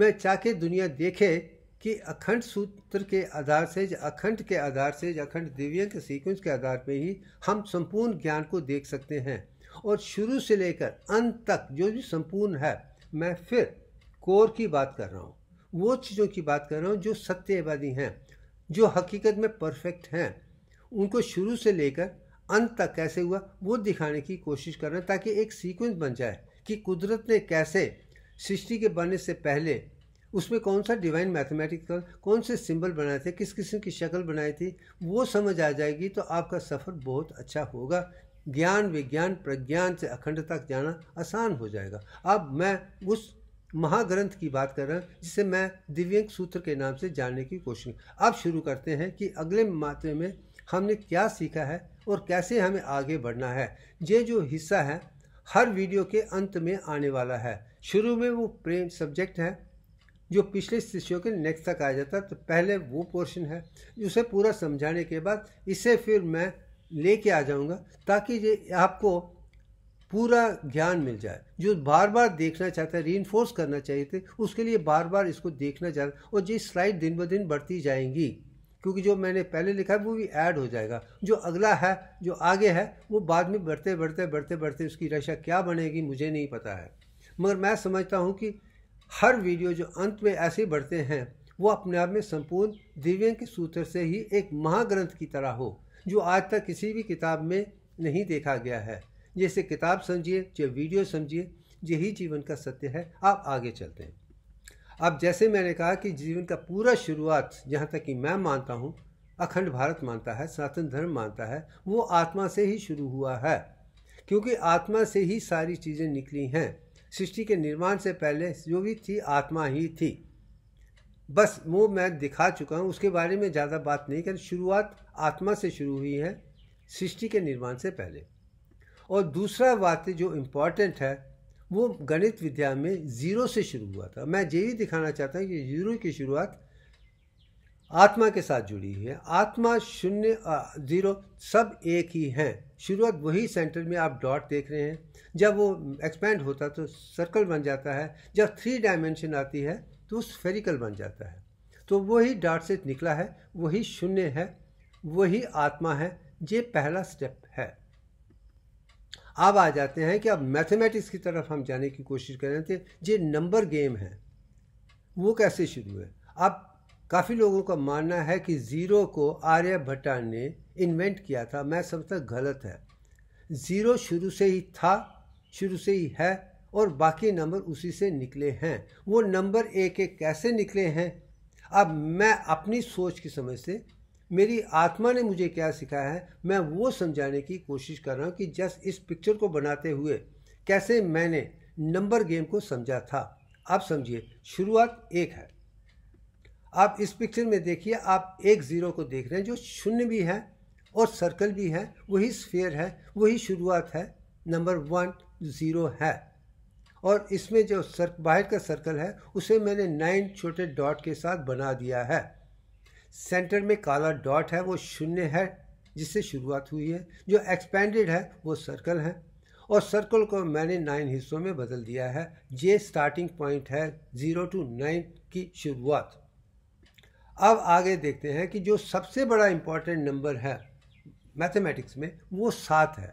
मैं चाह के दुनिया देखे कि अखंड सूत्र के आधार से अखंड के आधार से अखंड दिव्य के सीक्वेंस के आधार पर ही हम संपूर्ण ज्ञान को देख सकते हैं और शुरू से लेकर अंत तक जो भी संपूर्ण है मैं फिर कोर की बात कर रहा हूँ वो चीज़ों की बात कर रहा हूँ जो सत्यवादी हैं जो हकीकत में परफेक्ट हैं उनको शुरू से लेकर अंत तक कैसे हुआ वो दिखाने की कोशिश कर रहे हैं ताकि एक सीक्वेंस बन जाए कि कुदरत ने कैसे सृष्टि के बनने से पहले उसमें कौन सा डिवाइन मैथमेटिकल कौन से सिंबल बनाए थे किस किस्म की शक्ल बनाई थी वो समझ आ जाएगी तो आपका सफ़र बहुत अच्छा होगा ज्ञान विज्ञान प्रज्ञान से अखंड तक जाना आसान हो जाएगा अब मैं उस महाग्रंथ की बात कर रहा हूँ जिसे मैं दिव्यंग सूत्र के नाम से जानने की कोशिश अब शुरू करते हैं कि अगले मात्रे में हमने क्या सीखा है और कैसे हमें आगे बढ़ना है ये जो हिस्सा है हर वीडियो के अंत में आने वाला है शुरू में वो प्रेम सब्जेक्ट है जो पिछले शिष्यों के नेक्स्ट तक आ जाता है तो पहले वो पोर्शन है उसे पूरा समझाने के बाद इसे फिर मैं लेके आ जाऊंगा ताकि ये आपको पूरा ज्ञान मिल जाए जो बार बार देखना चाहता है री करना चाहिए थे उसके लिए बार बार इसको देखना चाहता और ये स्लाइड दिन ब दिन बढ़ती जाएंगी क्योंकि जो मैंने पहले लिखा है वो भी ऐड हो जाएगा जो अगला है जो आगे है वो बाद में बढ़ते बढ़ते बढ़ते बढ़ते उसकी रशा क्या बनेगी मुझे नहीं पता है मगर मैं समझता हूँ कि हर वीडियो जो अंत में ऐसे बढ़ते हैं वो अपने आप में संपूर्ण दिव्य के सूत्र से ही एक महाग्रंथ की तरह हो जो आज तक किसी भी किताब में नहीं देखा गया है जैसे किताब समझिए चाहे वीडियो समझिए यही जीवन का सत्य है आप आगे चलते हैं अब जैसे मैंने कहा कि जीवन का पूरा शुरुआत जहाँ तक कि मैं मानता हूँ अखंड भारत मानता है सनातन धर्म मानता है वो आत्मा से ही शुरू हुआ है क्योंकि आत्मा से ही सारी चीज़ें निकली हैं सृष्टि के निर्माण से पहले जो भी थी आत्मा ही थी बस वो मैं दिखा चुका हूँ उसके बारे में ज़्यादा बात नहीं कर शुरुआत आत्मा से शुरू हुई है सृष्टि के निर्माण से पहले और दूसरा बात जो इम्पॉर्टेंट है वो गणित विद्या में ज़ीरो से शुरू हुआ था मैं ये भी दिखाना चाहता हूँ कि ज़ीरो की शुरुआत आत्मा के साथ जुड़ी हुई है आत्मा शून्य जीरो सब एक ही हैं शुरुआत वही सेंटर में आप डॉट देख रहे हैं जब वो एक्सपेंड होता है तो सर्कल बन जाता है जब थ्री डायमेंशन आती है तो उस स्फेरिकल बन जाता है तो वही डॉट से निकला है वही शून्य है वही आत्मा है ये पहला स्टेप है अब आ जाते हैं कि अब मैथमेटिक्स की तरफ हम जाने की कोशिश कर रहे थे ये नंबर गेम है वो कैसे शुरू है अब काफ़ी लोगों का मानना है कि ज़ीरो को आर्यभट्टा ने इन्वेंट किया था मैं समझता गलत है ज़ीरो शुरू से ही था शुरू से ही है और बाकी नंबर उसी से निकले हैं वो नंबर एक एक कैसे निकले हैं अब मैं अपनी सोच की समझ से मेरी आत्मा ने मुझे क्या सिखाया है मैं वो समझाने की कोशिश कर रहा हूँ कि जस्ट इस पिक्चर को बनाते हुए कैसे मैंने नंबर गेम को समझा था आप समझिए शुरुआत एक है आप इस पिक्चर में देखिए आप एक ज़ीरो को देख रहे हैं जो शून्य भी है और सर्कल भी है वही स्फेयर है वही शुरुआत है नंबर वन ज़ीरो है और इसमें जो सर बाहर का सर्कल है उसे मैंने नाइन छोटे डॉट के साथ बना दिया है सेंटर में काला डॉट है वो शून्य है जिससे शुरुआत हुई है जो एक्सपेंडेड है वो सर्कल है और सर्कल को मैंने नाइन हिस्सों में बदल दिया है ये स्टार्टिंग पॉइंट है ज़ीरो टू नाइन की शुरुआत अब आगे देखते हैं कि जो सबसे बड़ा इम्पॉर्टेंट नंबर है मैथमेटिक्स में वो सात है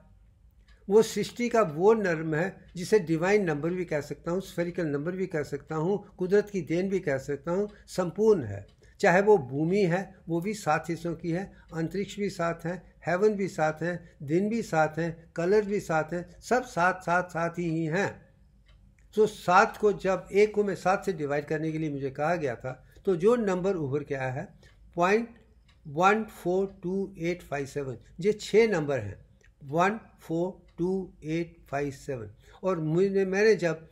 वो सृष्टि का वो नर्म है जिसे डिवाइन नंबर भी कह सकता हूँ स्फेरिकल नंबर भी कह सकता हूँ कुदरत की देन भी कह सकता हूँ संपूर्ण है चाहे वो भूमि है वो भी सात हिस्सों की है अंतरिक्ष भी साथ हैं हेवन भी साथ हैं दिन भी साथ हैं कलर भी साथ हैं सब साथ साथ साथ ही, हैं तो सात को जब एक को मैं सात से डिवाइड करने के लिए मुझे कहा गया था तो जो नंबर उभर के आया है point one four two eight five seven ये छः नंबर हैं one four two eight five seven और मुझे मैंने जब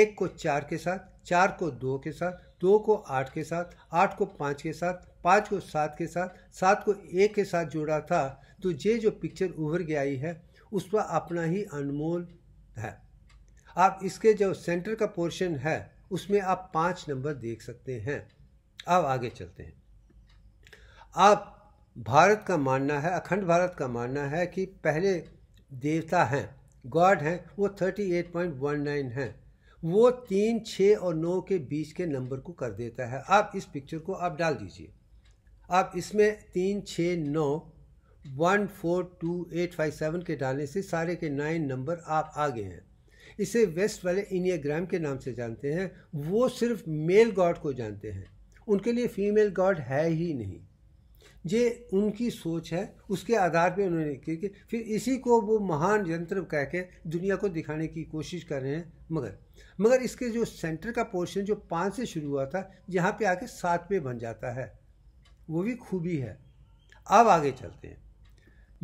एक को चार के साथ चार को दो के साथ दो को आठ के साथ आठ को पाँच के साथ पाँच को सात के साथ सात को एक के साथ जोड़ा था तो ये जो पिक्चर उभर के आई है उसका अपना ही अनमोल है आप इसके जो सेंटर का पोर्शन है उसमें आप पाँच नंबर देख सकते हैं अब आगे चलते हैं आप भारत का मानना है अखंड भारत का मानना है कि पहले देवता हैं गॉड हैं वो thirty eight point one nine हैं वो तीन छः और नौ के बीच के नंबर को कर देता है आप इस पिक्चर को आप डाल दीजिए आप इसमें तीन छः नौ one four two eight five seven के डालने से सारे के नाइन नंबर आप आ गए हैं इसे वेस्ट वाले इनियाग्राम के नाम से जानते हैं वो सिर्फ मेल गॉड को जानते हैं उनके लिए फीमेल गॉड है ही नहीं ये उनकी सोच है उसके आधार पे उन्होंने क्योंकि फिर इसी को वो महान यंत्र कह के दुनिया को दिखाने की कोशिश कर रहे हैं मगर मगर इसके जो सेंटर का पोर्शन जो पाँच से शुरू हुआ था यहाँ पे आके सात पे बन जाता है वो भी खूबी है अब आगे चलते हैं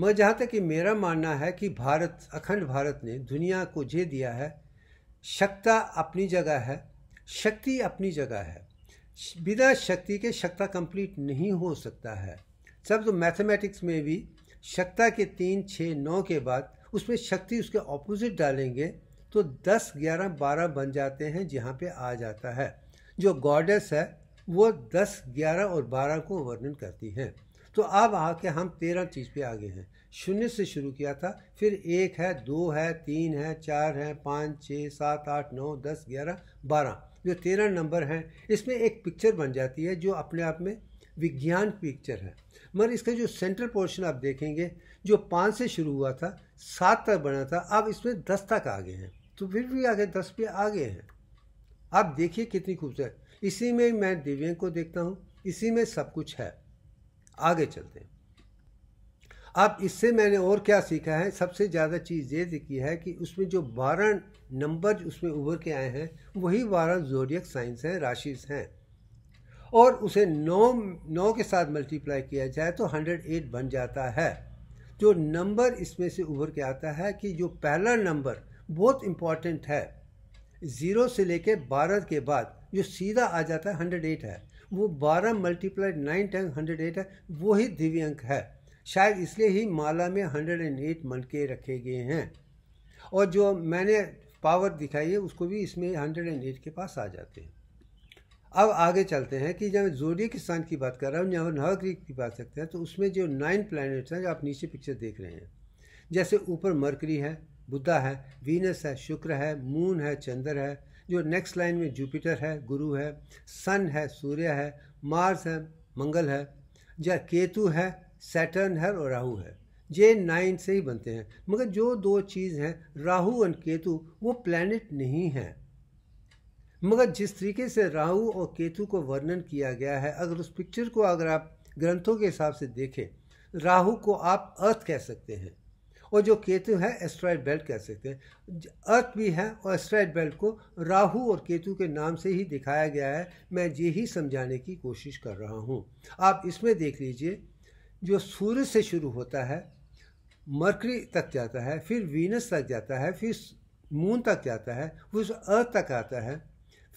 मगर जहाँ तक कि मेरा मानना है कि भारत अखंड भारत ने दुनिया को जे दिया है शक्ता अपनी जगह है शक्ति अपनी जगह है बिना शक्ति के शक्ता कंप्लीट नहीं हो सकता है शब्द मैथमेटिक्स तो में भी शक्ता के तीन छः नौ के बाद उसमें शक्ति उसके ऑपोजिट डालेंगे तो दस ग्यारह बारह बन जाते हैं जहाँ पे आ जाता है जो गॉडेस है वो दस ग्यारह और बारह को वर्णन करती हैं तो अब आके हम तेरह चीज़ पे आ गए हैं शून्य से शुरू किया था फिर एक है दो है तीन है चार है पाँच छः सात आठ नौ दस ग्यारह बारह जो तेरह नंबर हैं इसमें एक पिक्चर बन जाती है जो अपने आप में विज्ञान पिक्चर है मगर इसका जो सेंट्रल पोर्शन आप देखेंगे जो पाँच से शुरू हुआ था सात तक बना था अब इसमें दस तक आ गए हैं तो फिर भी आगे दस पे आ गए हैं आप देखिए कितनी खूबसूरत इसी में मैं दिव्यांग को देखता हूँ इसी में सब कुछ है आगे चलते हैं अब इससे मैंने और क्या सीखा है सबसे ज़्यादा चीज़ ये सीखी है कि उसमें जो बारह नंबर उसमें उभर के आए हैं वही बारह जोरियक साइंस हैं राशिज हैं और उसे नौ नौ के साथ मल्टीप्लाई किया जाए तो हंड्रेड एट बन जाता है जो नंबर इसमें से उभर के आता है कि जो पहला नंबर बहुत इम्पॉर्टेंट है ज़ीरो से लेके बारह के बाद जो सीधा आ जाता है हंड्रेड एट है वो बारह multiply nine time hundred eight है वो ही दिव्य अंक है शायद इसलिए ही माला में हंड्रेड एंड एट मन के रखे गए हैं और जो मैंने पावर दिखाई है उसको भी इसमें हंड्रेड एंड एट के पास आ जाते हैं अब आगे चलते हैं कि जब जोडिया किसान की बात कर रहा हूँ या नवग्री की बात करते हैं तो उसमें जो नाइन प्लैनेट्स हैं जो आप नीचे पिक्चर देख रहे हैं जैसे ऊपर मरकरी है बुद्धा है वीनस है शुक्र है मून है चंद्र है जो नेक्स्ट लाइन में जुपिटर है गुरु है सन है सूर्य है मार्स है मंगल है या केतु है सैटर्न है और राहु है ये नाइन से ही बनते हैं मगर जो दो चीज़ हैं राहु एंड केतु वो प्लैनेट नहीं हैं मगर जिस तरीके से राहु और केतु को वर्णन किया गया है अगर उस पिक्चर को अगर आप ग्रंथों के हिसाब से देखें राहु को आप अर्थ कह सकते हैं और जो केतु है एस्ट्रॉयड बेल्ट कह सकते हैं अर्थ भी है और एस्ट्रॉयड बेल्ट को राहु और केतु के नाम से ही दिखाया गया है मैं ये ही समझाने की कोशिश कर रहा हूँ आप इसमें देख लीजिए जो सूर्य से शुरू होता है मरकरी तक जाता है फिर वीनस तक जाता है फिर मून तक जाता है उस अर्थ तक आता है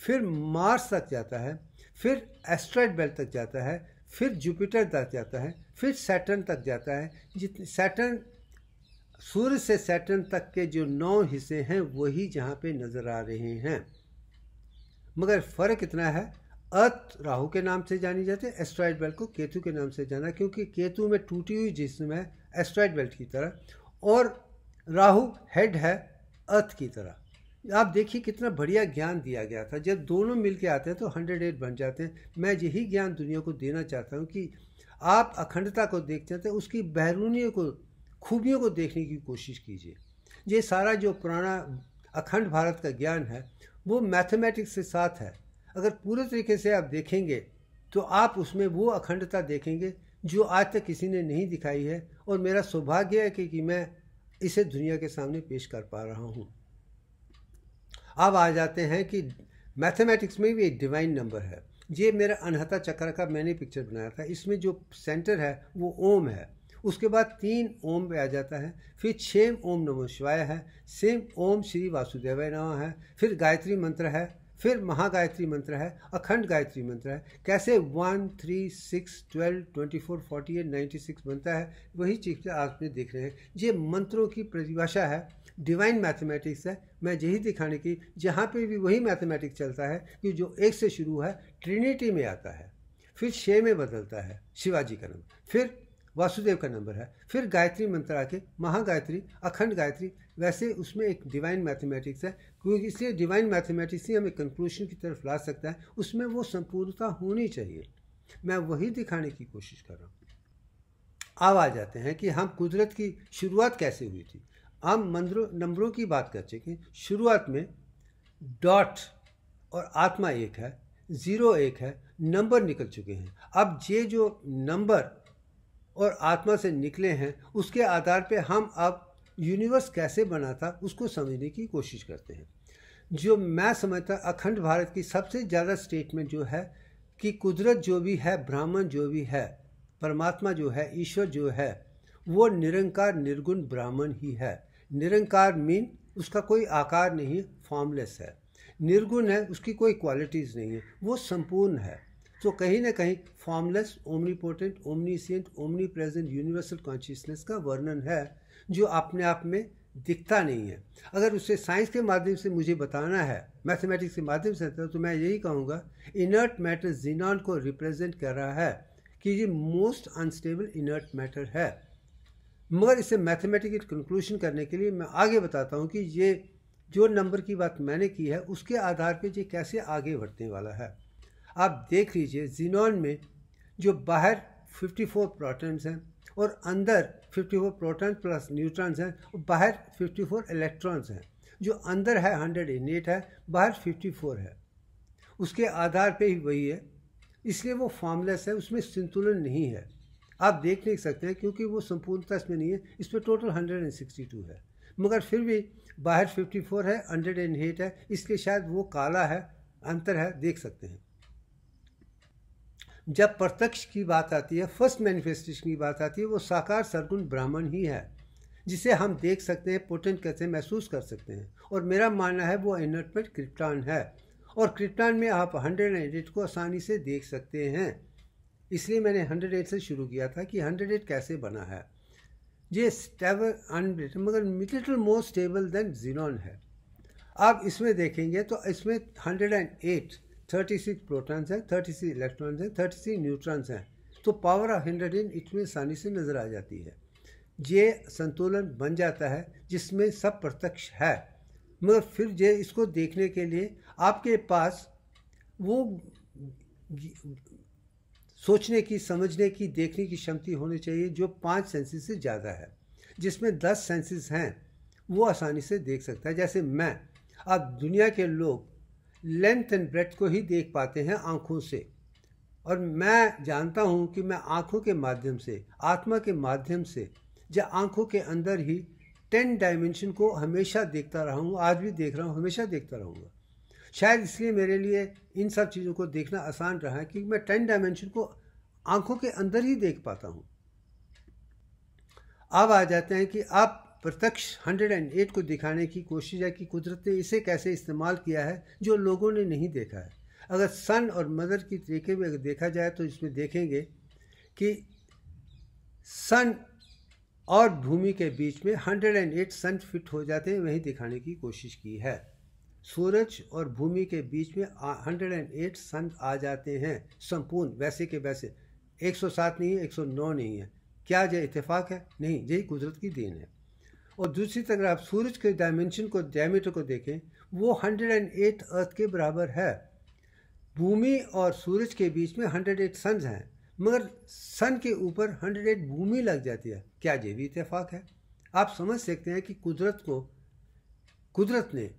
फिर मार्स तक जाता है फिर एस्ट्रॉयड बेल्ट तक जाता है फिर जुपिटर तक जाता है फिर सैटर्न तक जाता है जितने सैटर्न सूर्य से सैटर्न तक के जो नौ हिस्से हैं वही जहाँ पे नज़र आ रहे हैं मगर फ़र्क इतना है अर्थ राहु के नाम से जानी जाती है एस्ट्राइड बेल्ट को केतु के नाम से जाना क्योंकि केतु में टूटी हुई जिसम है एस्ट्रॉयड बेल्ट की तरह और राहु हेड है अर्थ की तरह आप देखिए कितना बढ़िया ज्ञान दिया गया था जब दोनों मिल के आते हैं तो हंड्रेड एट बन जाते हैं मैं यही ज्ञान दुनिया को देना चाहता हूँ कि आप अखंडता को देखते हैं तो उसकी बैरूनी को खूबियों को देखने की कोशिश कीजिए ये सारा जो पुराना अखंड भारत का ज्ञान है वो मैथमेटिक्स के साथ है अगर पूरे तरीके से आप देखेंगे तो आप उसमें वो अखंडता देखेंगे जो आज तक किसी ने नहीं दिखाई है और मेरा सौभाग्य है कि, कि मैं इसे दुनिया के सामने पेश कर पा रहा हूँ अब आ जाते हैं कि मैथमेटिक्स में भी एक डिवाइन नंबर है ये मेरा अनहता चक्र का मैंने पिक्चर बनाया था इसमें जो सेंटर है वो ओम है उसके बाद तीन ओम पे आ जाता है फिर छेम ओम नमो शिवाय है सेम ओम श्री वासुदेवाय नमः है फिर गायत्री मंत्र है फिर महागायत्री मंत्र है अखंड गायत्री मंत्र है कैसे one three six twelve twenty four forty eight ninety six बनता है वही चीज़ आपने देख रहे हैं ये मंत्रों की परिभाषा है डिवाइन मैथमेटिक्स है मैं यही दिखाने की जहाँ पे भी वही मैथमेटिक्स चलता है कि जो एक से शुरू है ट्रिनिटी में आता है फिर छः में बदलता है शिवाजी का नंबर फिर वासुदेव का नंबर है फिर गायत्री मंत्र आके महागायत्री अखंड गायत्री वैसे उसमें एक डिवाइन मैथमेटिक्स है क्योंकि इसलिए डिवाइन मैथमेटिक्स ही हमें कंक्लूशन की तरफ ला सकता है उसमें वो संपूर्णता होनी चाहिए मैं वही दिखाने की कोशिश कर रहा हूँ अब आ जाते हैं कि हम कुदरत की शुरुआत कैसे हुई थी हम मंदिरों नंबरों की बात कर चुके शुरुआत में डॉट और आत्मा एक है ज़ीरो एक है नंबर निकल चुके हैं अब ये जो नंबर और आत्मा से निकले हैं उसके आधार पे हम अब यूनिवर्स कैसे बना था उसको समझने की कोशिश करते हैं जो मैं समझता अखंड भारत की सबसे ज़्यादा स्टेटमेंट जो है कि कुदरत जो भी है ब्राह्मण जो भी है परमात्मा जो है ईश्वर जो है वो निरंकार निर्गुण ब्राह्मण ही है निरंकार मीन उसका कोई आकार नहीं फॉर्मलेस है निर्गुण है उसकी कोई क्वालिटीज़ नहीं है वो संपूर्ण है तो कहीं ना कहीं formless omnipotent omniscient omnipresent universal consciousness का वर्णन है जो अपने आप में दिखता नहीं है अगर उसे साइंस के माध्यम से मुझे बताना है मैथमेटिक्स के माध्यम से तो, तो मैं यही कहूँगा इनर्ट मैटर जीनॉन को रिप्रेजेंट कर रहा है कि ये मोस्ट अनस्टेबल इनर्ट मैटर है मगर इसे मैथमेटिकल कंक्लूजन करने के लिए मैं आगे बताता हूँ कि ये जो नंबर की बात मैंने की है उसके आधार पर ये कैसे आगे बढ़ने वाला है आप देख लीजिए जीनॉन में जो बाहर 54 प्रोटॉन्स हैं और अंदर 54 प्रोटॉन प्लस न्यूट्रॉन्स हैं और बाहर 54 इलेक्ट्रॉन्स हैं जो अंदर है हंड्रेड एट है बाहर 54 है उसके आधार पे ही वही है इसलिए वो फॉर्मलेस है उसमें संतुलन नहीं है आप देख नहीं सकते हैं क्योंकि वो संपूर्णता इसमें नहीं है इस पर total hundred and sixty two है मगर फिर भी बाहर फिफ्टी फोर है हंड्रेड एंड एट है इसके शायद वो काला है अंतर है देख सकते हैं जब प्रत्यक्ष की बात आती है फर्स्ट मैनिफेस्टेशन की बात आती है वो साकार सरगुण ब्राह्मण ही है जिसे हम देख सकते हैं पोटेंट कैसे हैं महसूस कर सकते हैं और मेरा मानना है वो इनटमेंट क्रिप्टान है और क्रिप्टान में आप हंड्रेड एंड एट को आसानी से देख सकते हैं इसलिए मैंने हंड्रेड एट से शुरू किया था कि हंड्रेड एट कैसे बना है ये स्टेबल अनब्रेटेबल मगर मिटल मोर स्टेबल देन जीनॉन है आप इसमें देखेंगे तो इसमें hundred and eight thirty six protons हैं थर्टी सिक्स इलेक्ट्रॉन्स हैं थर्टी सिक्स न्यूट्रॉन्स हैं तो पावर ऑफ हंड्रेड एंड इसमें आसानी से नज़र आ जाती है ये संतुलन बन जाता है जिसमें सब प्रत्यक्ष है मगर फिर ये इसको देखने के लिए आपके पास वो सोचने की समझने की देखने की क्षमति होनी चाहिए जो पाँच सेंसेस से ज़्यादा है जिसमें दस सेंसेस हैं वो आसानी से देख सकता है जैसे मैं अब दुनिया के लोग लेंथ एंड ब्रेथ को ही देख पाते हैं आँखों से और मैं जानता हूँ कि मैं आँखों के माध्यम से आत्मा के माध्यम से या आँखों के अंदर ही टेन डायमेंशन को हमेशा देखता रहा हूँ आज भी देख रहा हूँ हमेशा देखता रहूँगा शायद इसलिए मेरे लिए इन सब चीज़ों को देखना आसान रहा है कि मैं टेन डायमेंशन को आंखों के अंदर ही देख पाता हूँ अब आ जाते हैं कि आप प्रत्यक्ष हंड्रेड एंड एट को दिखाने की कोशिश है कि कुदरत ने इसे कैसे इस्तेमाल किया है जो लोगों ने नहीं देखा है अगर सन और मदर की तरीके में अगर देखा जाए तो इसमें देखेंगे कि सन और भूमि के बीच में hundred and eight sun fit हो जाते हैं वहीं दिखाने की कोशिश की है सूरज और भूमि के बीच में 108 सन आ जाते हैं संपूर्ण वैसे के वैसे 107 नहीं है 109 नहीं है क्या यह इतफाक़ है नहीं यही कुदरत की देन है और दूसरी तरह आप सूरज के डायमेंशन को डायमीटर को देखें वो 108 अर्थ के बराबर है भूमि और सूरज के बीच में 108 सन हैं मगर सन के ऊपर 108 भूमि लग जाती है क्या ये भी इतफाक़ है आप समझ सकते हैं कि कुदरत को कुदरत ने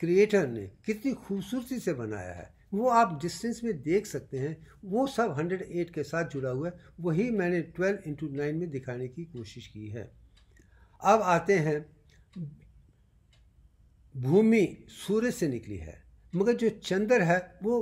क्रिएटर ने कितनी खूबसूरती से बनाया है वो आप डिस्टेंस में देख सकते हैं वो सब 108 के साथ जुड़ा हुआ है वही मैंने 12 इंटू नाइन में दिखाने की कोशिश की है अब आते हैं भूमि सूर्य से निकली है मगर जो चंद्र है वो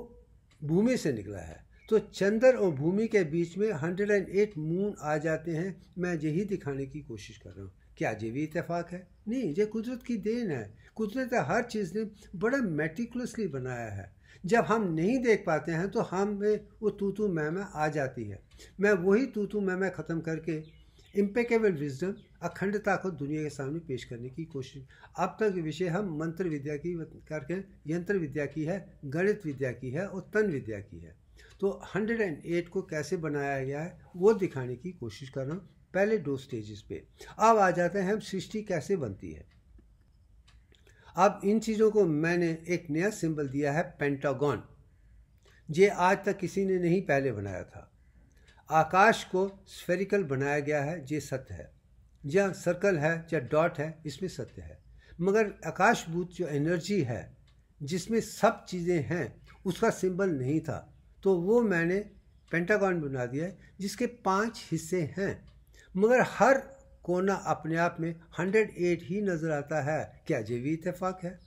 भूमि से निकला है तो चंद्र और भूमि के बीच में 108 मून आ जाते हैं मैं यही दिखाने की कोशिश कर रहा हूँ क्या ये भी इतफाक है नहीं ये कुदरत की देन है कुदरत हर चीज़ ने बड़ा मेटिकुलसली बनाया है जब हम नहीं देख पाते हैं तो हम में वो तो तू मैं मैं आ जाती है मैं वही तू तू मैं मैं ख़त्म करके इम्पेकेबल विजडम अखंडता को दुनिया के सामने पेश करने की कोशिश अब तक विषय हम मंत्र विद्या की करके यंत्र विद्या की है गणित विद्या की है और तन विद्या की है तो 108 को कैसे बनाया गया है वो दिखाने की कोशिश कर रहा हूँ पहले दो स्टेजेस पे अब आ जाते हैं हम सृष्टि कैसे बनती है अब इन चीज़ों को मैंने एक नया सिंबल दिया है पेंटागॉन ये आज तक किसी ने नहीं पहले बनाया था आकाश को स्फेरिकल बनाया गया है ये सत्य है या सर्कल है या डॉट है इसमें सत्य है मगर आकाशभूत जो एनर्जी है जिसमें सब चीज़ें हैं उसका सिंबल नहीं था तो वो मैंने पेंटागॉन बना दिया है जिसके पांच हिस्से हैं मगर हर कोना अपने आप में हंड्रेड एट ही नज़र आता है क्या ये भी इतफाक है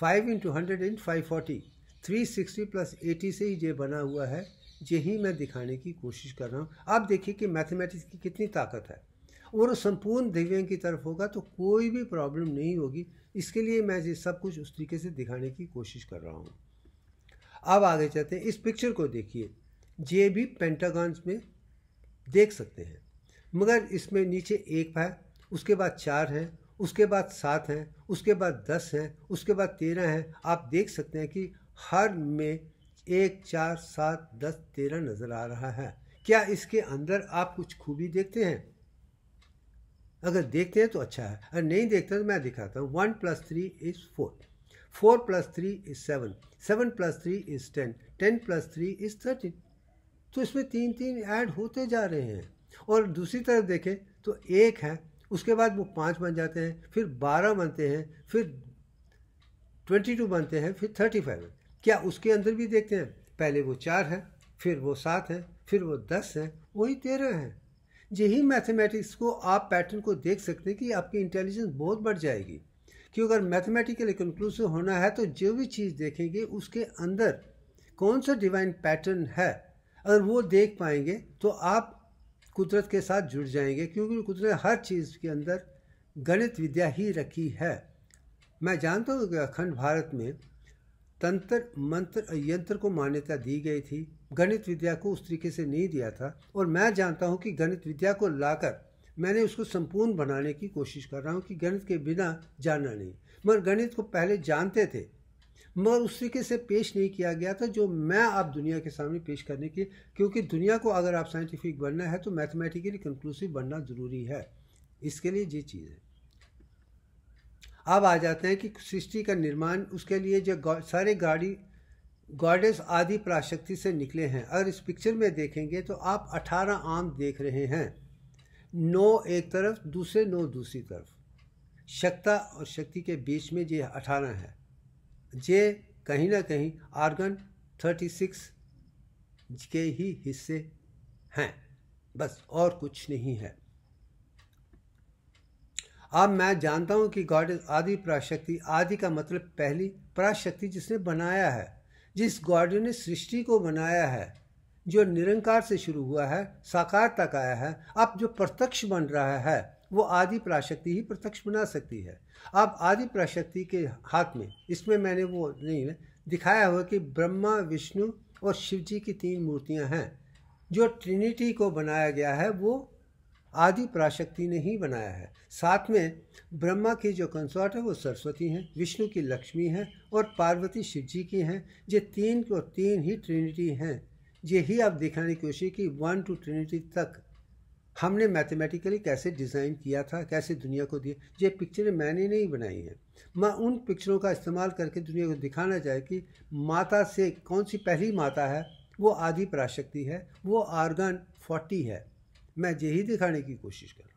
five into hundred into five forty three sixty plus eighty से ही ये बना हुआ है यही मैं दिखाने की कोशिश कर रहा हूँ आप देखिए कि मैथमेटिक्स की कितनी ताकत है और संपूर्ण दिव्यांग की तरफ होगा तो कोई भी प्रॉब्लम नहीं होगी इसके लिए मैं ये सब कुछ उस तरीके से दिखाने की कोशिश कर रहा हूँ अब आगे चलते हैं इस पिक्चर को देखिए ये भी पेंटागॉन्स में देख सकते हैं मगर इसमें नीचे एक है उसके बाद चार हैं उसके बाद सात हैं उसके बाद दस हैं उसके बाद तेरह हैं आप देख सकते हैं कि हर में एक चार सात दस तेरह नज़र आ रहा है क्या इसके अंदर आप कुछ खूबी देखते हैं अगर देखते हैं तो अच्छा है अगर नहीं देखते तो मैं दिखाता हूँ one plus three is four four plus three is seven seven plus three is ten ten plus three is thirteen तो इसमें तीन तीन ऐड होते जा रहे हैं और दूसरी तरफ देखें तो एक है उसके बाद वो पाँच बन जाते हैं फिर बारह बनते हैं फिर ट्वेंटी टू बनते हैं फिर थर्टी फाइव क्या उसके अंदर भी देखते हैं पहले वो चार हैं फिर वो सात हैं फिर वो दस हैं वही तेरह हैं यही मैथमेटिक्स को आप पैटर्न को देख सकते हैं कि आपकी इंटेलिजेंस बहुत बढ़ जाएगी कि अगर मैथमेटिकली कंक्लूसिव होना है तो जो भी चीज़ देखेंगे उसके अंदर कौन सा डिवाइन पैटर्न है अगर वो देख पाएंगे तो आप कुदरत के साथ जुड़ जाएंगे क्योंकि कुदरत हर चीज़ के अंदर गणित विद्या ही रखी है मैं जानता हूँ कि अखंड भारत में तंत्र मंत्र यंत्र को मान्यता दी गई थी गणित विद्या को उस तरीके से नहीं दिया था और मैं जानता हूँ कि गणित विद्या को लाकर मैंने उसको संपूर्ण बनाने की कोशिश कर रहा हूँ कि गणित के बिना जाना नहीं मगर गणित को पहले जानते थे मगर उस तरीके से पेश नहीं किया गया था जो मैं आप दुनिया के सामने पेश करने की क्योंकि दुनिया को अगर आप साइंटिफिक बनना है तो मैथमेटिकली कंक्लूसिव बनना ज़रूरी है इसके लिए ये चीज़ है अब आ जाते हैं कि सृष्टि का निर्माण उसके लिए जो गौ, सारे गाड़ी गॉडेस आदि प्राशक्ति से निकले हैं अगर इस पिक्चर में देखेंगे तो आप अठारह आम देख रहे हैं नौ एक तरफ दूसरे नौ दूसरी तरफ शक्ता और शक्ति के बीच में ये अठारह है जे कहीं ना कहीं आर्गन 36 के ही हिस्से हैं बस और कुछ नहीं है अब मैं जानता हूँ कि गॉड इज आदि प्राशक्ति आदि का मतलब पहली प्राशक्ति जिसने बनाया है जिस गॉड ने सृष्टि को बनाया है जो निरंकार से शुरू हुआ है साकार तक आया है अब जो प्रत्यक्ष बन रहा है वो आदि प्राशक्ति ही प्रत्यक्ष बना सकती है अब आदि प्राशक्ति के हाथ में इसमें मैंने वो नहीं दिखाया हुआ कि ब्रह्मा विष्णु और शिव जी की तीन मूर्तियां हैं जो ट्रिनिटी को बनाया गया है वो आदि प्राशक्ति ने ही बनाया है साथ में ब्रह्मा की जो कंसॉर्ट है वो सरस्वती हैं विष्णु की लक्ष्मी हैं और पार्वती शिव जी की हैं ये तीन को तीन ही ट्रिनिटी हैं ये ही आप दिखाने की कोशिश की वन टू ट्रिनिटी तक हमने मैथमेटिकली कैसे डिज़ाइन किया था कैसे दुनिया को दिया ये पिक्चरें मैंने नहीं बनाई हैं मैं उन पिक्चरों का इस्तेमाल करके दुनिया को दिखाना चाहे कि माता से कौन सी पहली माता है वो आदि पराशक्ति है वो आर्गन फोर्टी है मैं यही दिखाने की कोशिश कर रहा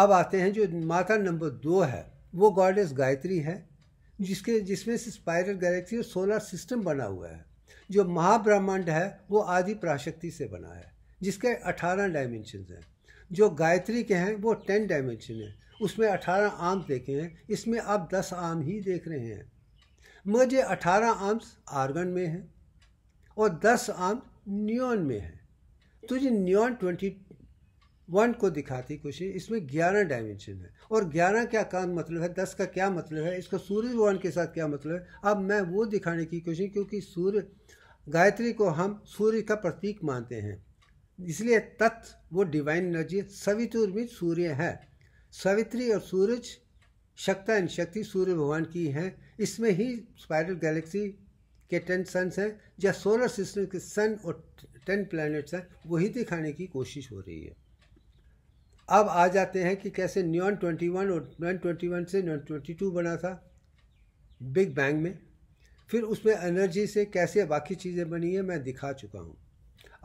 हूँ अब आते हैं जो माता नंबर दो है वो गॉडेस गायत्री है जिसके जिसमें से स्पायरल गैलेक्सी और सोलर सिस्टम बना हुआ है जो महाब्रह्मांड है वो आदि पराशक्ति से बना है जिसके अठारह डायमेंशन हैं जो गायत्री के हैं वो टेन डायमेंशन है उसमें अठारह आर्म्स देखे हैं इसमें आप दस आर्म ही देख रहे हैं मुझे अठारह आर्म्स आर्गन में हैं और दस आम न्योन में हैं तो ये न्योन ट्वेंटी वन को दिखाती खुशी इसमें ग्यारह डायमेंशन है और ग्यारह क्या का मतलब है दस का क्या मतलब है इसका सूर्य भगवान के साथ क्या मतलब है अब मैं वो दिखाने की कोशिश क्योंकि सूर्य गायत्री को हम सूर्य का प्रतीक मानते हैं इसलिए तत् वो डिवाइन एनर्जी सवितुर में सूर्य है सवित्री और सूरज शक्ता एंड शक्ति सूर्य भगवान की हैं इसमें ही स्पायरल गैलेक्सी के टेन सन्स हैं या सोलर सिस्टम के सन और टेन प्लैनेट्स हैं वही दिखाने की कोशिश हो रही है अब आ जाते हैं कि कैसे न्यून वन और न्यून वन से न्यून टू बना था बिग बैंग में फिर उसमें एनर्जी से कैसे बाकी चीज़ें बनी है मैं दिखा चुका हूँ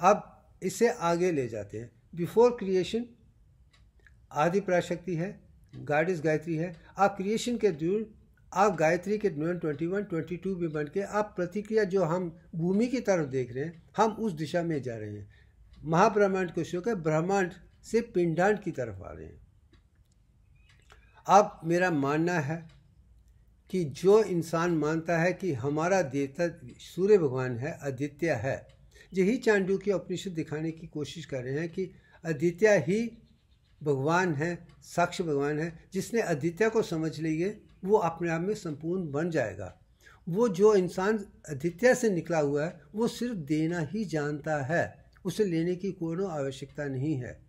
अब इसे आगे ले जाते हैं बिफोर क्रिएशन आदि प्राशक्ति है इज गायत्री है आप क्रिएशन के दूर आप गायत्री के ट्वेंटी वन ट्वेंटी टू में बन के आप प्रतिक्रिया जो हम भूमि की तरफ देख रहे हैं हम उस दिशा में जा रहे हैं महाब्रह्मांड को शोक है ब्रह्मांड से पिंडांड की तरफ आ रहे हैं अब मेरा मानना है कि जो इंसान मानता है कि हमारा देवता सूर्य भगवान है आदित्य है यही चांडू के उपनिषद दिखाने की कोशिश कर रहे हैं कि आदित्य ही भगवान है साक्ष्य भगवान है जिसने आदित्य को समझ ली है वो अपने आप में संपूर्ण बन जाएगा वो जो इंसान आदित्य से निकला हुआ है वो सिर्फ देना ही जानता है उसे लेने की कोई आवश्यकता नहीं है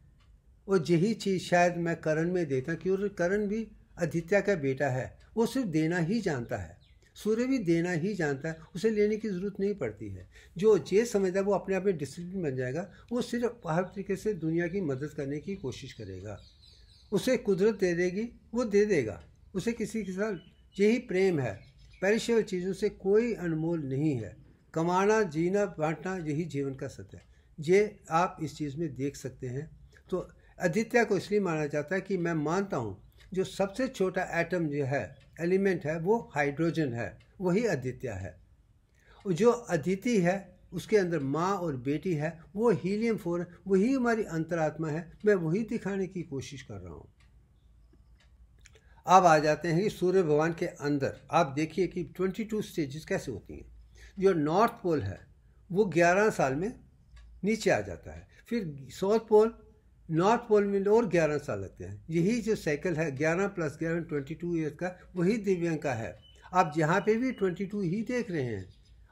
और यही चीज़ शायद मैं करण में देता क्योंकि करण भी अद्वित्या का बेटा है वो सिर्फ देना ही जानता है सूर्य भी देना ही जानता है उसे लेने की ज़रूरत नहीं पड़ती है जो जे समझता है वो अपने आप में डिसिप्लिन बन जाएगा वो सिर्फ हर तरीके से दुनिया की मदद करने की कोशिश करेगा उसे कुदरत दे देगी वो दे देगा उसे किसी के साथ यही प्रेम है पेरिशेबल चीज़ों से कोई अनमोल नहीं है कमाना जीना बांटना यही जीवन का सत्य है ये आप इस चीज़ में देख सकते हैं तो आदित्य को इसलिए माना जाता है कि मैं मानता हूँ जो सबसे छोटा एटम जो है एलिमेंट है वो हाइड्रोजन है वही अद्वितीय है और जो अदिति है उसके अंदर माँ और बेटी है वो हीलियम फोर वही हमारी अंतरात्मा है मैं वही दिखाने की कोशिश कर रहा हूँ अब आ जाते हैं कि सूर्य भगवान के अंदर आप देखिए कि 22 स्टेजेस कैसे होती हैं जो नॉर्थ पोल है वो 11 साल में नीचे आ जाता है फिर साउथ पोल नॉर्थ पोल में और ग्यारह साल लगते हैं यही जो साइकिल है ग्यारह प्लस ग्यारह ट्वेंटी टू ईयर्स का वही दिव्यांग का है आप जहाँ पे भी ट्वेंटी टू ही देख रहे हैं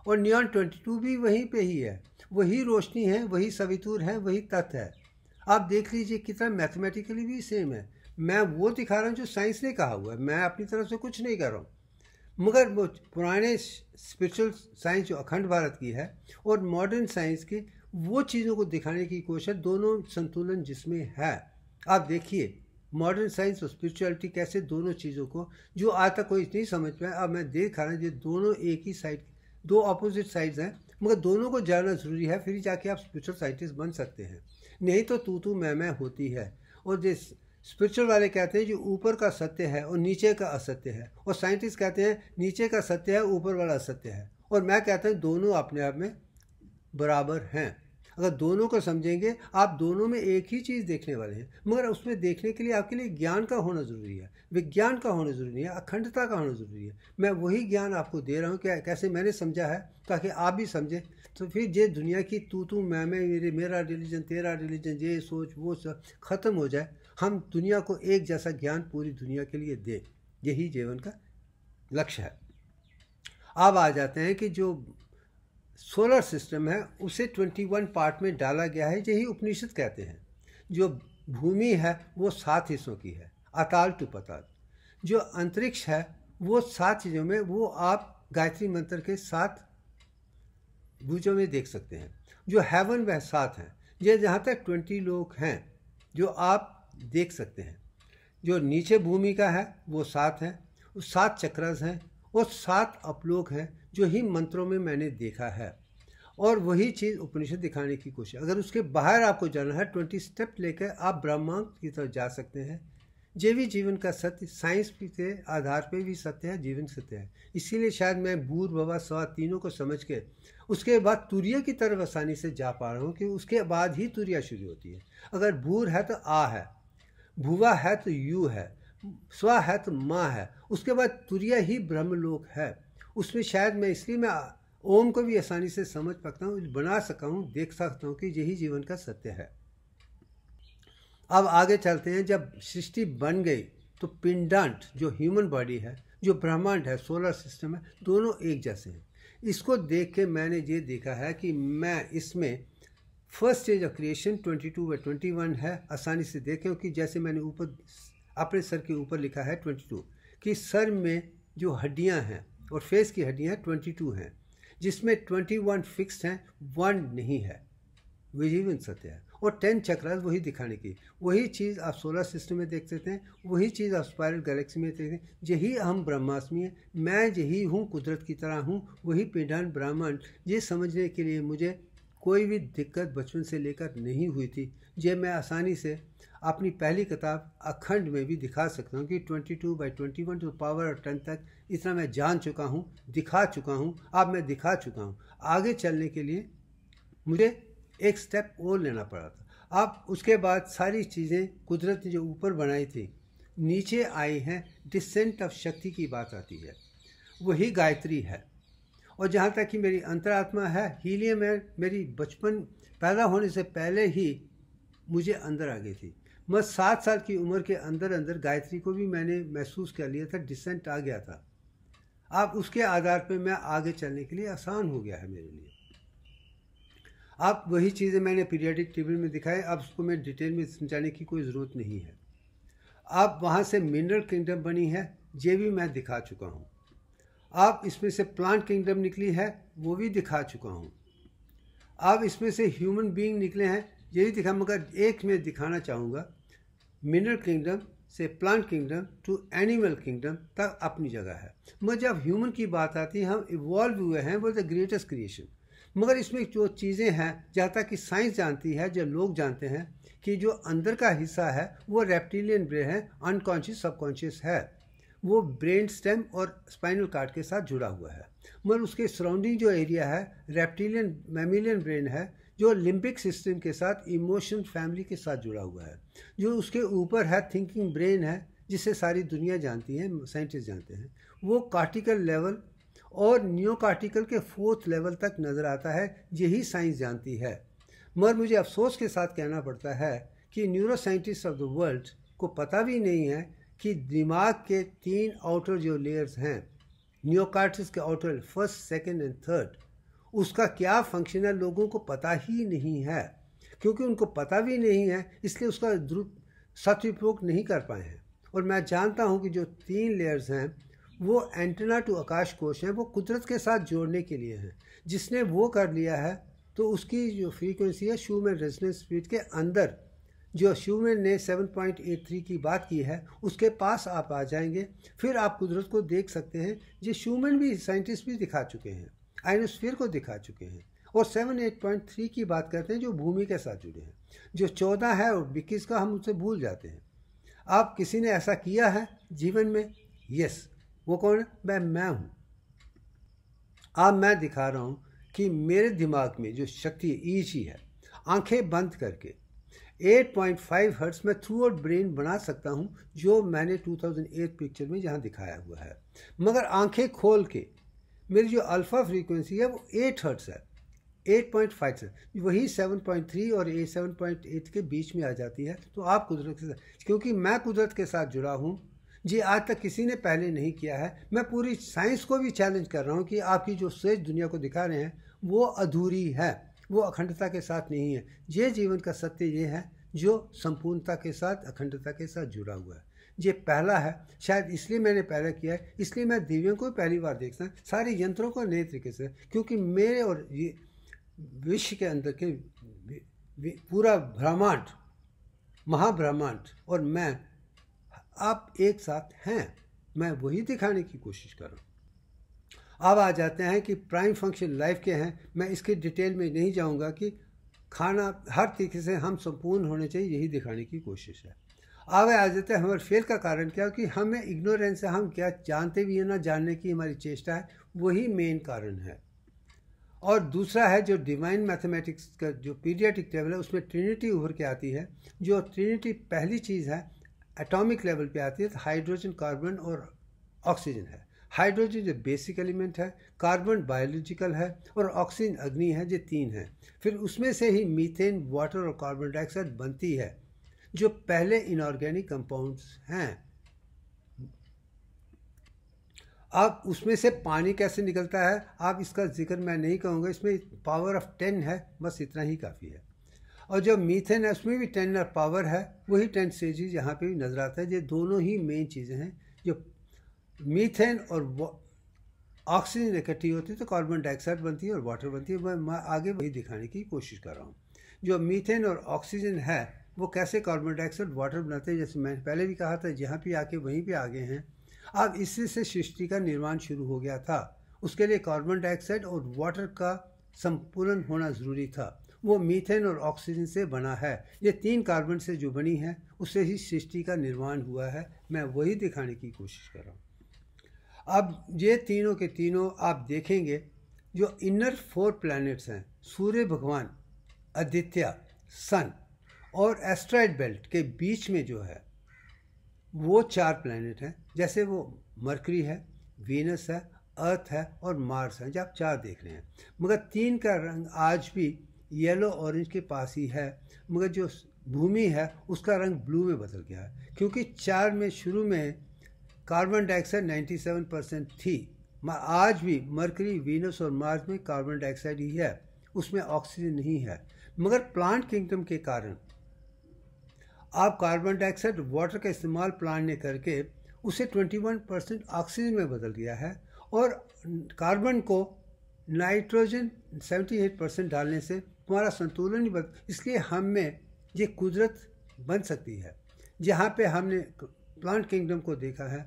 और नियॉन ट्वेंटी टू भी वहीं पे ही है वही रोशनी है वही सवितूर है वही तत् है आप देख लीजिए कितना मैथमेटिकली भी सेम है मैं वो दिखा रहा हूँ जो साइंस ने कहा हुआ है मैं अपनी तरफ से कुछ नहीं कर रहा हूँ मगर वो पुराने स्पिरिचुअल साइंस जो अखंड भारत की है और मॉडर्न साइंस की वो चीज़ों को दिखाने की कोशिश दोनों संतुलन जिसमें है आप देखिए मॉडर्न साइंस और स्पिरिचुअलिटी कैसे दोनों चीज़ों को जो आज तक कोई नहीं समझ पाया अब मैं देख रहा हूँ ये दोनों एक ही साइड दो अपोजिट साइड्स हैं मगर दोनों को जानना ज़रूरी है फिर जाके आप स्पिरिचुअल साइंटिस्ट बन सकते हैं नहीं तो तू तू मैं मैं होती है और जिस स्पिरिचुअल वाले कहते हैं जो ऊपर का सत्य है और नीचे का असत्य है और साइंटिस्ट कहते हैं नीचे का सत्य है ऊपर वाला असत्य है और मैं कहता हूँ दोनों अपने आप में बराबर हैं अगर दोनों को समझेंगे आप दोनों में एक ही चीज़ देखने वाले हैं मगर उसमें देखने के लिए आपके लिए ज्ञान का होना ज़रूरी है विज्ञान का होना ज़रूरी है अखंडता का होना ज़रूरी है मैं वही ज्ञान आपको दे रहा हूँ क्या कैसे मैंने समझा है ताकि आप भी समझें तो फिर ये दुनिया की तू तू मैं मैं मेरे मेरा रिलीजन तेरा रिलीजन ये सोच वो सब ख़त्म हो जाए हम दुनिया को एक जैसा ज्ञान पूरी दुनिया के लिए दें यही जीवन का लक्ष्य है अब आ जाते हैं कि जो सोलर सिस्टम है उसे 21 पार्ट में डाला गया है यही उपनिषद कहते हैं जो भूमि है वो सात हिस्सों की है अताल टू पताल जो अंतरिक्ष है वो सात चीज़ों में वो आप गायत्री मंत्र के सात भूजों में देख सकते हैं जो हेवन वह सात हैं ये जहाँ तक ट्वेंटी लोग हैं जो आप देख सकते हैं जो नीचे भूमि का है वो सात हैं वो सात चक्रस हैं और सात अपलोक हैं जो ही मंत्रों में मैंने देखा है और वही चीज़ उपनिषद दिखाने की कोशिश अगर उसके बाहर आपको जाना है ट्वेंटी स्टेप लेकर आप ब्रह्मांड की तरफ जा सकते हैं ये भी जीवन का सत्य साइंस के आधार पे भी सत्य है जीवन सत्य है इसीलिए शायद मैं बूर भवा स्वा तीनों को समझ के उसके बाद तूर्य की तरफ आसानी से जा पा रहा हूँ कि उसके बाद ही तूर्या शुरू होती है अगर बूर है तो आ है भुवा है तो यू है स्व है तो माँ है उसके बाद तुरिया ही ब्रह्मलोक है उसमें शायद मैं इसलिए मैं ओम को भी आसानी से समझ पाता हूँ बना सका हूँ देख सकता हूँ कि यही जीवन का सत्य है अब आगे चलते हैं जब सृष्टि बन गई तो पिंडांट जो ह्यूमन बॉडी है जो ब्रह्मांड है सोलर सिस्टम है दोनों एक जैसे हैं इसको देख के मैंने ये देखा है कि मैं इसमें फर्स्ट स्टेज ऑफ क्रिएशन 22 व वन है आसानी से देखें क्योंकि जैसे मैंने ऊपर अपने सर के ऊपर लिखा है 22 कि सर में जो हड्डियां हैं और फेस की हड्डियाँ ट्वेंटी टू हैं जिसमें ट्वेंटी वन फिक्स हैं वन नहीं है विजीवन सत्य है और टेन चक्रास वही दिखाने की वही चीज़ आप सोलर सिस्टम में देख सकते हैं वही चीज़ आप स्पायरल गैलेक्सी में देखते हैं यही अहम ब्रह्मास्मी है मैं यही हूँ कुदरत की तरह हूँ वही पिंडान ब्राह्मण ये समझने के लिए मुझे कोई भी दिक्कत बचपन से लेकर नहीं हुई थी जे मैं आसानी से अपनी पहली किताब अखंड में भी दिखा सकता हूँ कि 22 two by twenty one two power और टेन तक इतना मैं जान चुका हूँ दिखा चुका हूँ अब मैं दिखा चुका हूँ आगे चलने के लिए मुझे एक स्टेप और लेना पड़ा था अब उसके बाद सारी चीज़ें कुदरत ने जो ऊपर बनाई थी नीचे आई हैं डिसेंट ऑफ शक्ति की बात आती है वही गायत्री है और जहाँ तक कि मेरी अंतरात्मा है हीलियम है मेरी बचपन पैदा होने से पहले ही मुझे अंदर आ गई थी मैं सात साल की उम्र के अंदर अंदर गायत्री को भी मैंने महसूस कर लिया था डिसेंट आ गया था आप उसके आधार पर मैं आगे चलने के लिए आसान हो गया है मेरे लिए आप वही चीज़ें मैंने पीरियडिक टेबल में दिखाई अब उसको मैं डिटेल में समझाने की कोई ज़रूरत नहीं है आप वहाँ से मिनरल किंगडम बनी है ये भी मैं दिखा चुका हूँ आप इसमें से प्लांट किंगडम निकली है वो भी दिखा चुका हूँ आप इसमें से ह्यूमन बीइंग निकले हैं ये भी दिखा मगर एक मैं दिखाना चाहूँगा मिनरल किंगडम से plant kingdom to animal kingdom तक अपनी जगह है मगर जब ह्यूमन की बात आती है हम इवॉल्व हुए हैं वो द ग्रेटेस्ट क्रिएशन मगर इसमें जो चीज़ें हैं जहाँ तक कि साइंस जानती है जो लोग जानते हैं कि जो अंदर का हिस्सा है वो रेप्टिलियन ब्रेन है अनकॉन्शियस सबकॉन्शियस है वो ब्रेन स्टेम और स्पाइनल कार्ड के साथ जुड़ा हुआ है मगर उसके सराउंडिंग जो एरिया है रेप्टिलियन मेमिलियन ब्रेन है जो लिम्बिक सिस्टम के साथ इमोशन फैमिली के साथ जुड़ा हुआ है जो उसके ऊपर है थिंकिंग ब्रेन है जिसे सारी दुनिया जानती है साइंटिस्ट जानते हैं वो कार्टिकल लेवल और न्योकार्टिकल के फोर्थ लेवल तक नज़र आता है यही साइंस जानती है मगर मुझे अफसोस के साथ कहना पड़ता है कि neuroscientist of the world को पता भी नहीं है कि दिमाग के तीन आउटर जो लेयर्स हैं न्योकार्टिस के outer first second and third उसका क्या फंक्शन है लोगों को पता ही नहीं है क्योंकि उनको पता भी नहीं है इसलिए उसका द्रुप सदुपयोग नहीं कर पाए हैं और मैं जानता हूँ कि जो तीन लेयर्स हैं वो एंटेना टू आकाश कोश हैं वो कुदरत के साथ जोड़ने के लिए हैं जिसने वो कर लिया है तो उसकी जो फ्रीक्वेंसी है में रेजिडेंस स्पीड के अंदर जो शूमैन ने 7.83 की बात की है उसके पास आप आ जाएंगे फिर आप कुदरत को देख सकते हैं जो शूमैन भी साइंटिस्ट भी दिखा चुके हैं आयनोस्फीयर को दिखा चुके हैं और सेवन एट पॉइंट थ्री की बात करते हैं जो भूमि के साथ जुड़े हैं जो चौदह है और इक्कीस का हम उसे भूल जाते हैं आप किसी ने ऐसा किया है जीवन में यस वो कौन है मैं मैं हूँ अब मैं दिखा रहा हूँ कि मेरे दिमाग में जो शक्ति ईजी है आंखें बंद करके 8.5 पॉइंट हर्ट्स में थ्रू आउट ब्रेन बना सकता हूँ जो मैंने 2008 पिक्चर में जहाँ दिखाया हुआ है मगर आंखें खोल के मेरी जो अल्फ़ा फ्रीक्वेंसी है वो एट हर्ट्स है एट पॉइंट फाइव से वही सेवन पॉइंट थ्री और ए सेवन पॉइंट एट के बीच में आ जाती है तो आप कुदरत के साथ क्योंकि मैं कुदरत के साथ जुड़ा हूँ जी आज तक किसी ने पहले नहीं किया है मैं पूरी साइंस को भी चैलेंज कर रहा हूँ कि आपकी जो सेज दुनिया को दिखा रहे हैं वो अधूरी है वो अखंडता के साथ नहीं है ये जीवन का सत्य ये है जो संपूर्णता के साथ अखंडता के साथ जुड़ा हुआ है ये पहला है शायद इसलिए मैंने पहला किया है इसलिए मैं दिव्यों को पहली बार देखता सारे यंत्रों को नए तरीके से क्योंकि मेरे और ये विश्व के अंदर के पूरा ब्रह्मांड महाब्रह्मांड और मैं आप एक साथ हैं मैं वही दिखाने की कोशिश कर रहा हूँ अब आ जाते हैं कि प्राइम फंक्शन लाइफ के हैं मैं इसकी डिटेल में नहीं जाऊँगा कि खाना हर तरीके से हम संपूर्ण होने चाहिए यही दिखाने की कोशिश है आवे आ जाते हैं हमारे फेल का कारण क्या कि हमें इग्नोरेंस है हम क्या जानते भी हैं ना जानने की हमारी चेष्टा है वही मेन कारण है और दूसरा है जो डिवाइन मैथमेटिक्स का जो पीडियाटिक टेबल है उसमें ट्रिनिटी उभर के आती है जो ट्रिनिटी पहली चीज़ है एटॉमिक लेवल पे आती है तो हाइड्रोजन कार्बन और ऑक्सीजन है हाइड्रोजन जो बेसिक एलिमेंट है कार्बन बायोलॉजिकल है और ऑक्सीजन अग्नि है जो तीन है फिर उसमें से ही मीथेन वाटर और कार्बन डाइऑक्साइड बनती है जो पहले इनऑर्गेनिक कंपाउंड्स हैं अब उसमें से पानी कैसे निकलता है आप इसका जिक्र मैं नहीं कहूँगा इसमें पावर ऑफ टेन है बस इतना ही काफ़ी है और जो मीथेन है उसमें भी टेन और पावर है वही टेन स्टेजेस यहाँ पे भी नज़र आता है ये दोनों ही मेन चीज़ें हैं जो मीथेन और ऑक्सीजन इकट्ठी होती है तो कार्बन डाइऑक्साइड बनती है और वाटर बनती है मैं आगे वही दिखाने की कोशिश कर रहा हूँ जो मीथेन और ऑक्सीजन है वो कैसे कार्बन डाइऑक्साइड वाटर बनाते हैं जैसे मैंने पहले भी कहा था जहाँ भी आके वहीं भी आ गए हैं अब इसी से सृष्टि का निर्माण शुरू हो गया था उसके लिए कार्बन डाइऑक्साइड और वाटर का संपूर्ण होना ज़रूरी था वो मीथेन और ऑक्सीजन से बना है ये तीन कार्बन से जो बनी है उससे ही सृष्टि का निर्माण हुआ है मैं वही दिखाने की कोशिश कर रहा हूँ अब ये तीनों के तीनों आप देखेंगे जो इनर फोर प्लैनेट्स हैं सूर्य भगवान आदित्य सन और एस्ट्राइड बेल्ट के बीच में जो है वो चार प्लैनेट हैं जैसे वो मरकरी है वीनस है अर्थ है और मार्स है जो आप चार देख रहे हैं मगर तीन का रंग आज भी येलो ऑरेंज के पास ही है मगर जो भूमि है उसका रंग ब्लू में बदल गया है क्योंकि चार में शुरू में कार्बन डाइऑक्साइड 97 परसेंट थी आज भी मरकरी वीनस और मार्स में कार्बन डाइऑक्साइड ही है उसमें ऑक्सीजन नहीं है मगर प्लांट किंगडम के कारण आप कार्बन डाइऑक्साइड वाटर का इस्तेमाल प्लान ने करके उसे 21 परसेंट ऑक्सीजन में बदल दिया है और कार्बन को नाइट्रोजन 78 परसेंट डालने से हमारा संतुलन ही बदल इसलिए हम में ये कुदरत बन सकती है जहाँ पे हमने प्लांट किंगडम को देखा है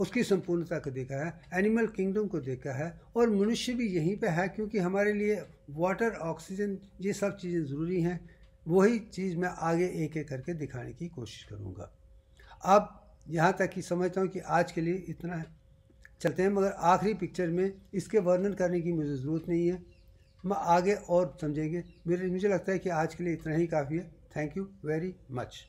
उसकी संपूर्णता को देखा है एनिमल किंगडम को देखा है और मनुष्य भी यहीं पे है क्योंकि हमारे लिए वाटर ऑक्सीजन ये सब चीज़ें ज़रूरी हैं वही चीज़ मैं आगे एक एक करके दिखाने की कोशिश करूँगा अब यहाँ तक कि समझता हूँ कि आज के लिए इतना है चलते हैं मगर आखिरी पिक्चर में इसके वर्णन करने की मुझे ज़रूरत नहीं है हम आगे और समझेंगे मेरे मुझे लगता है कि आज के लिए इतना ही काफ़ी है थैंक यू वेरी मच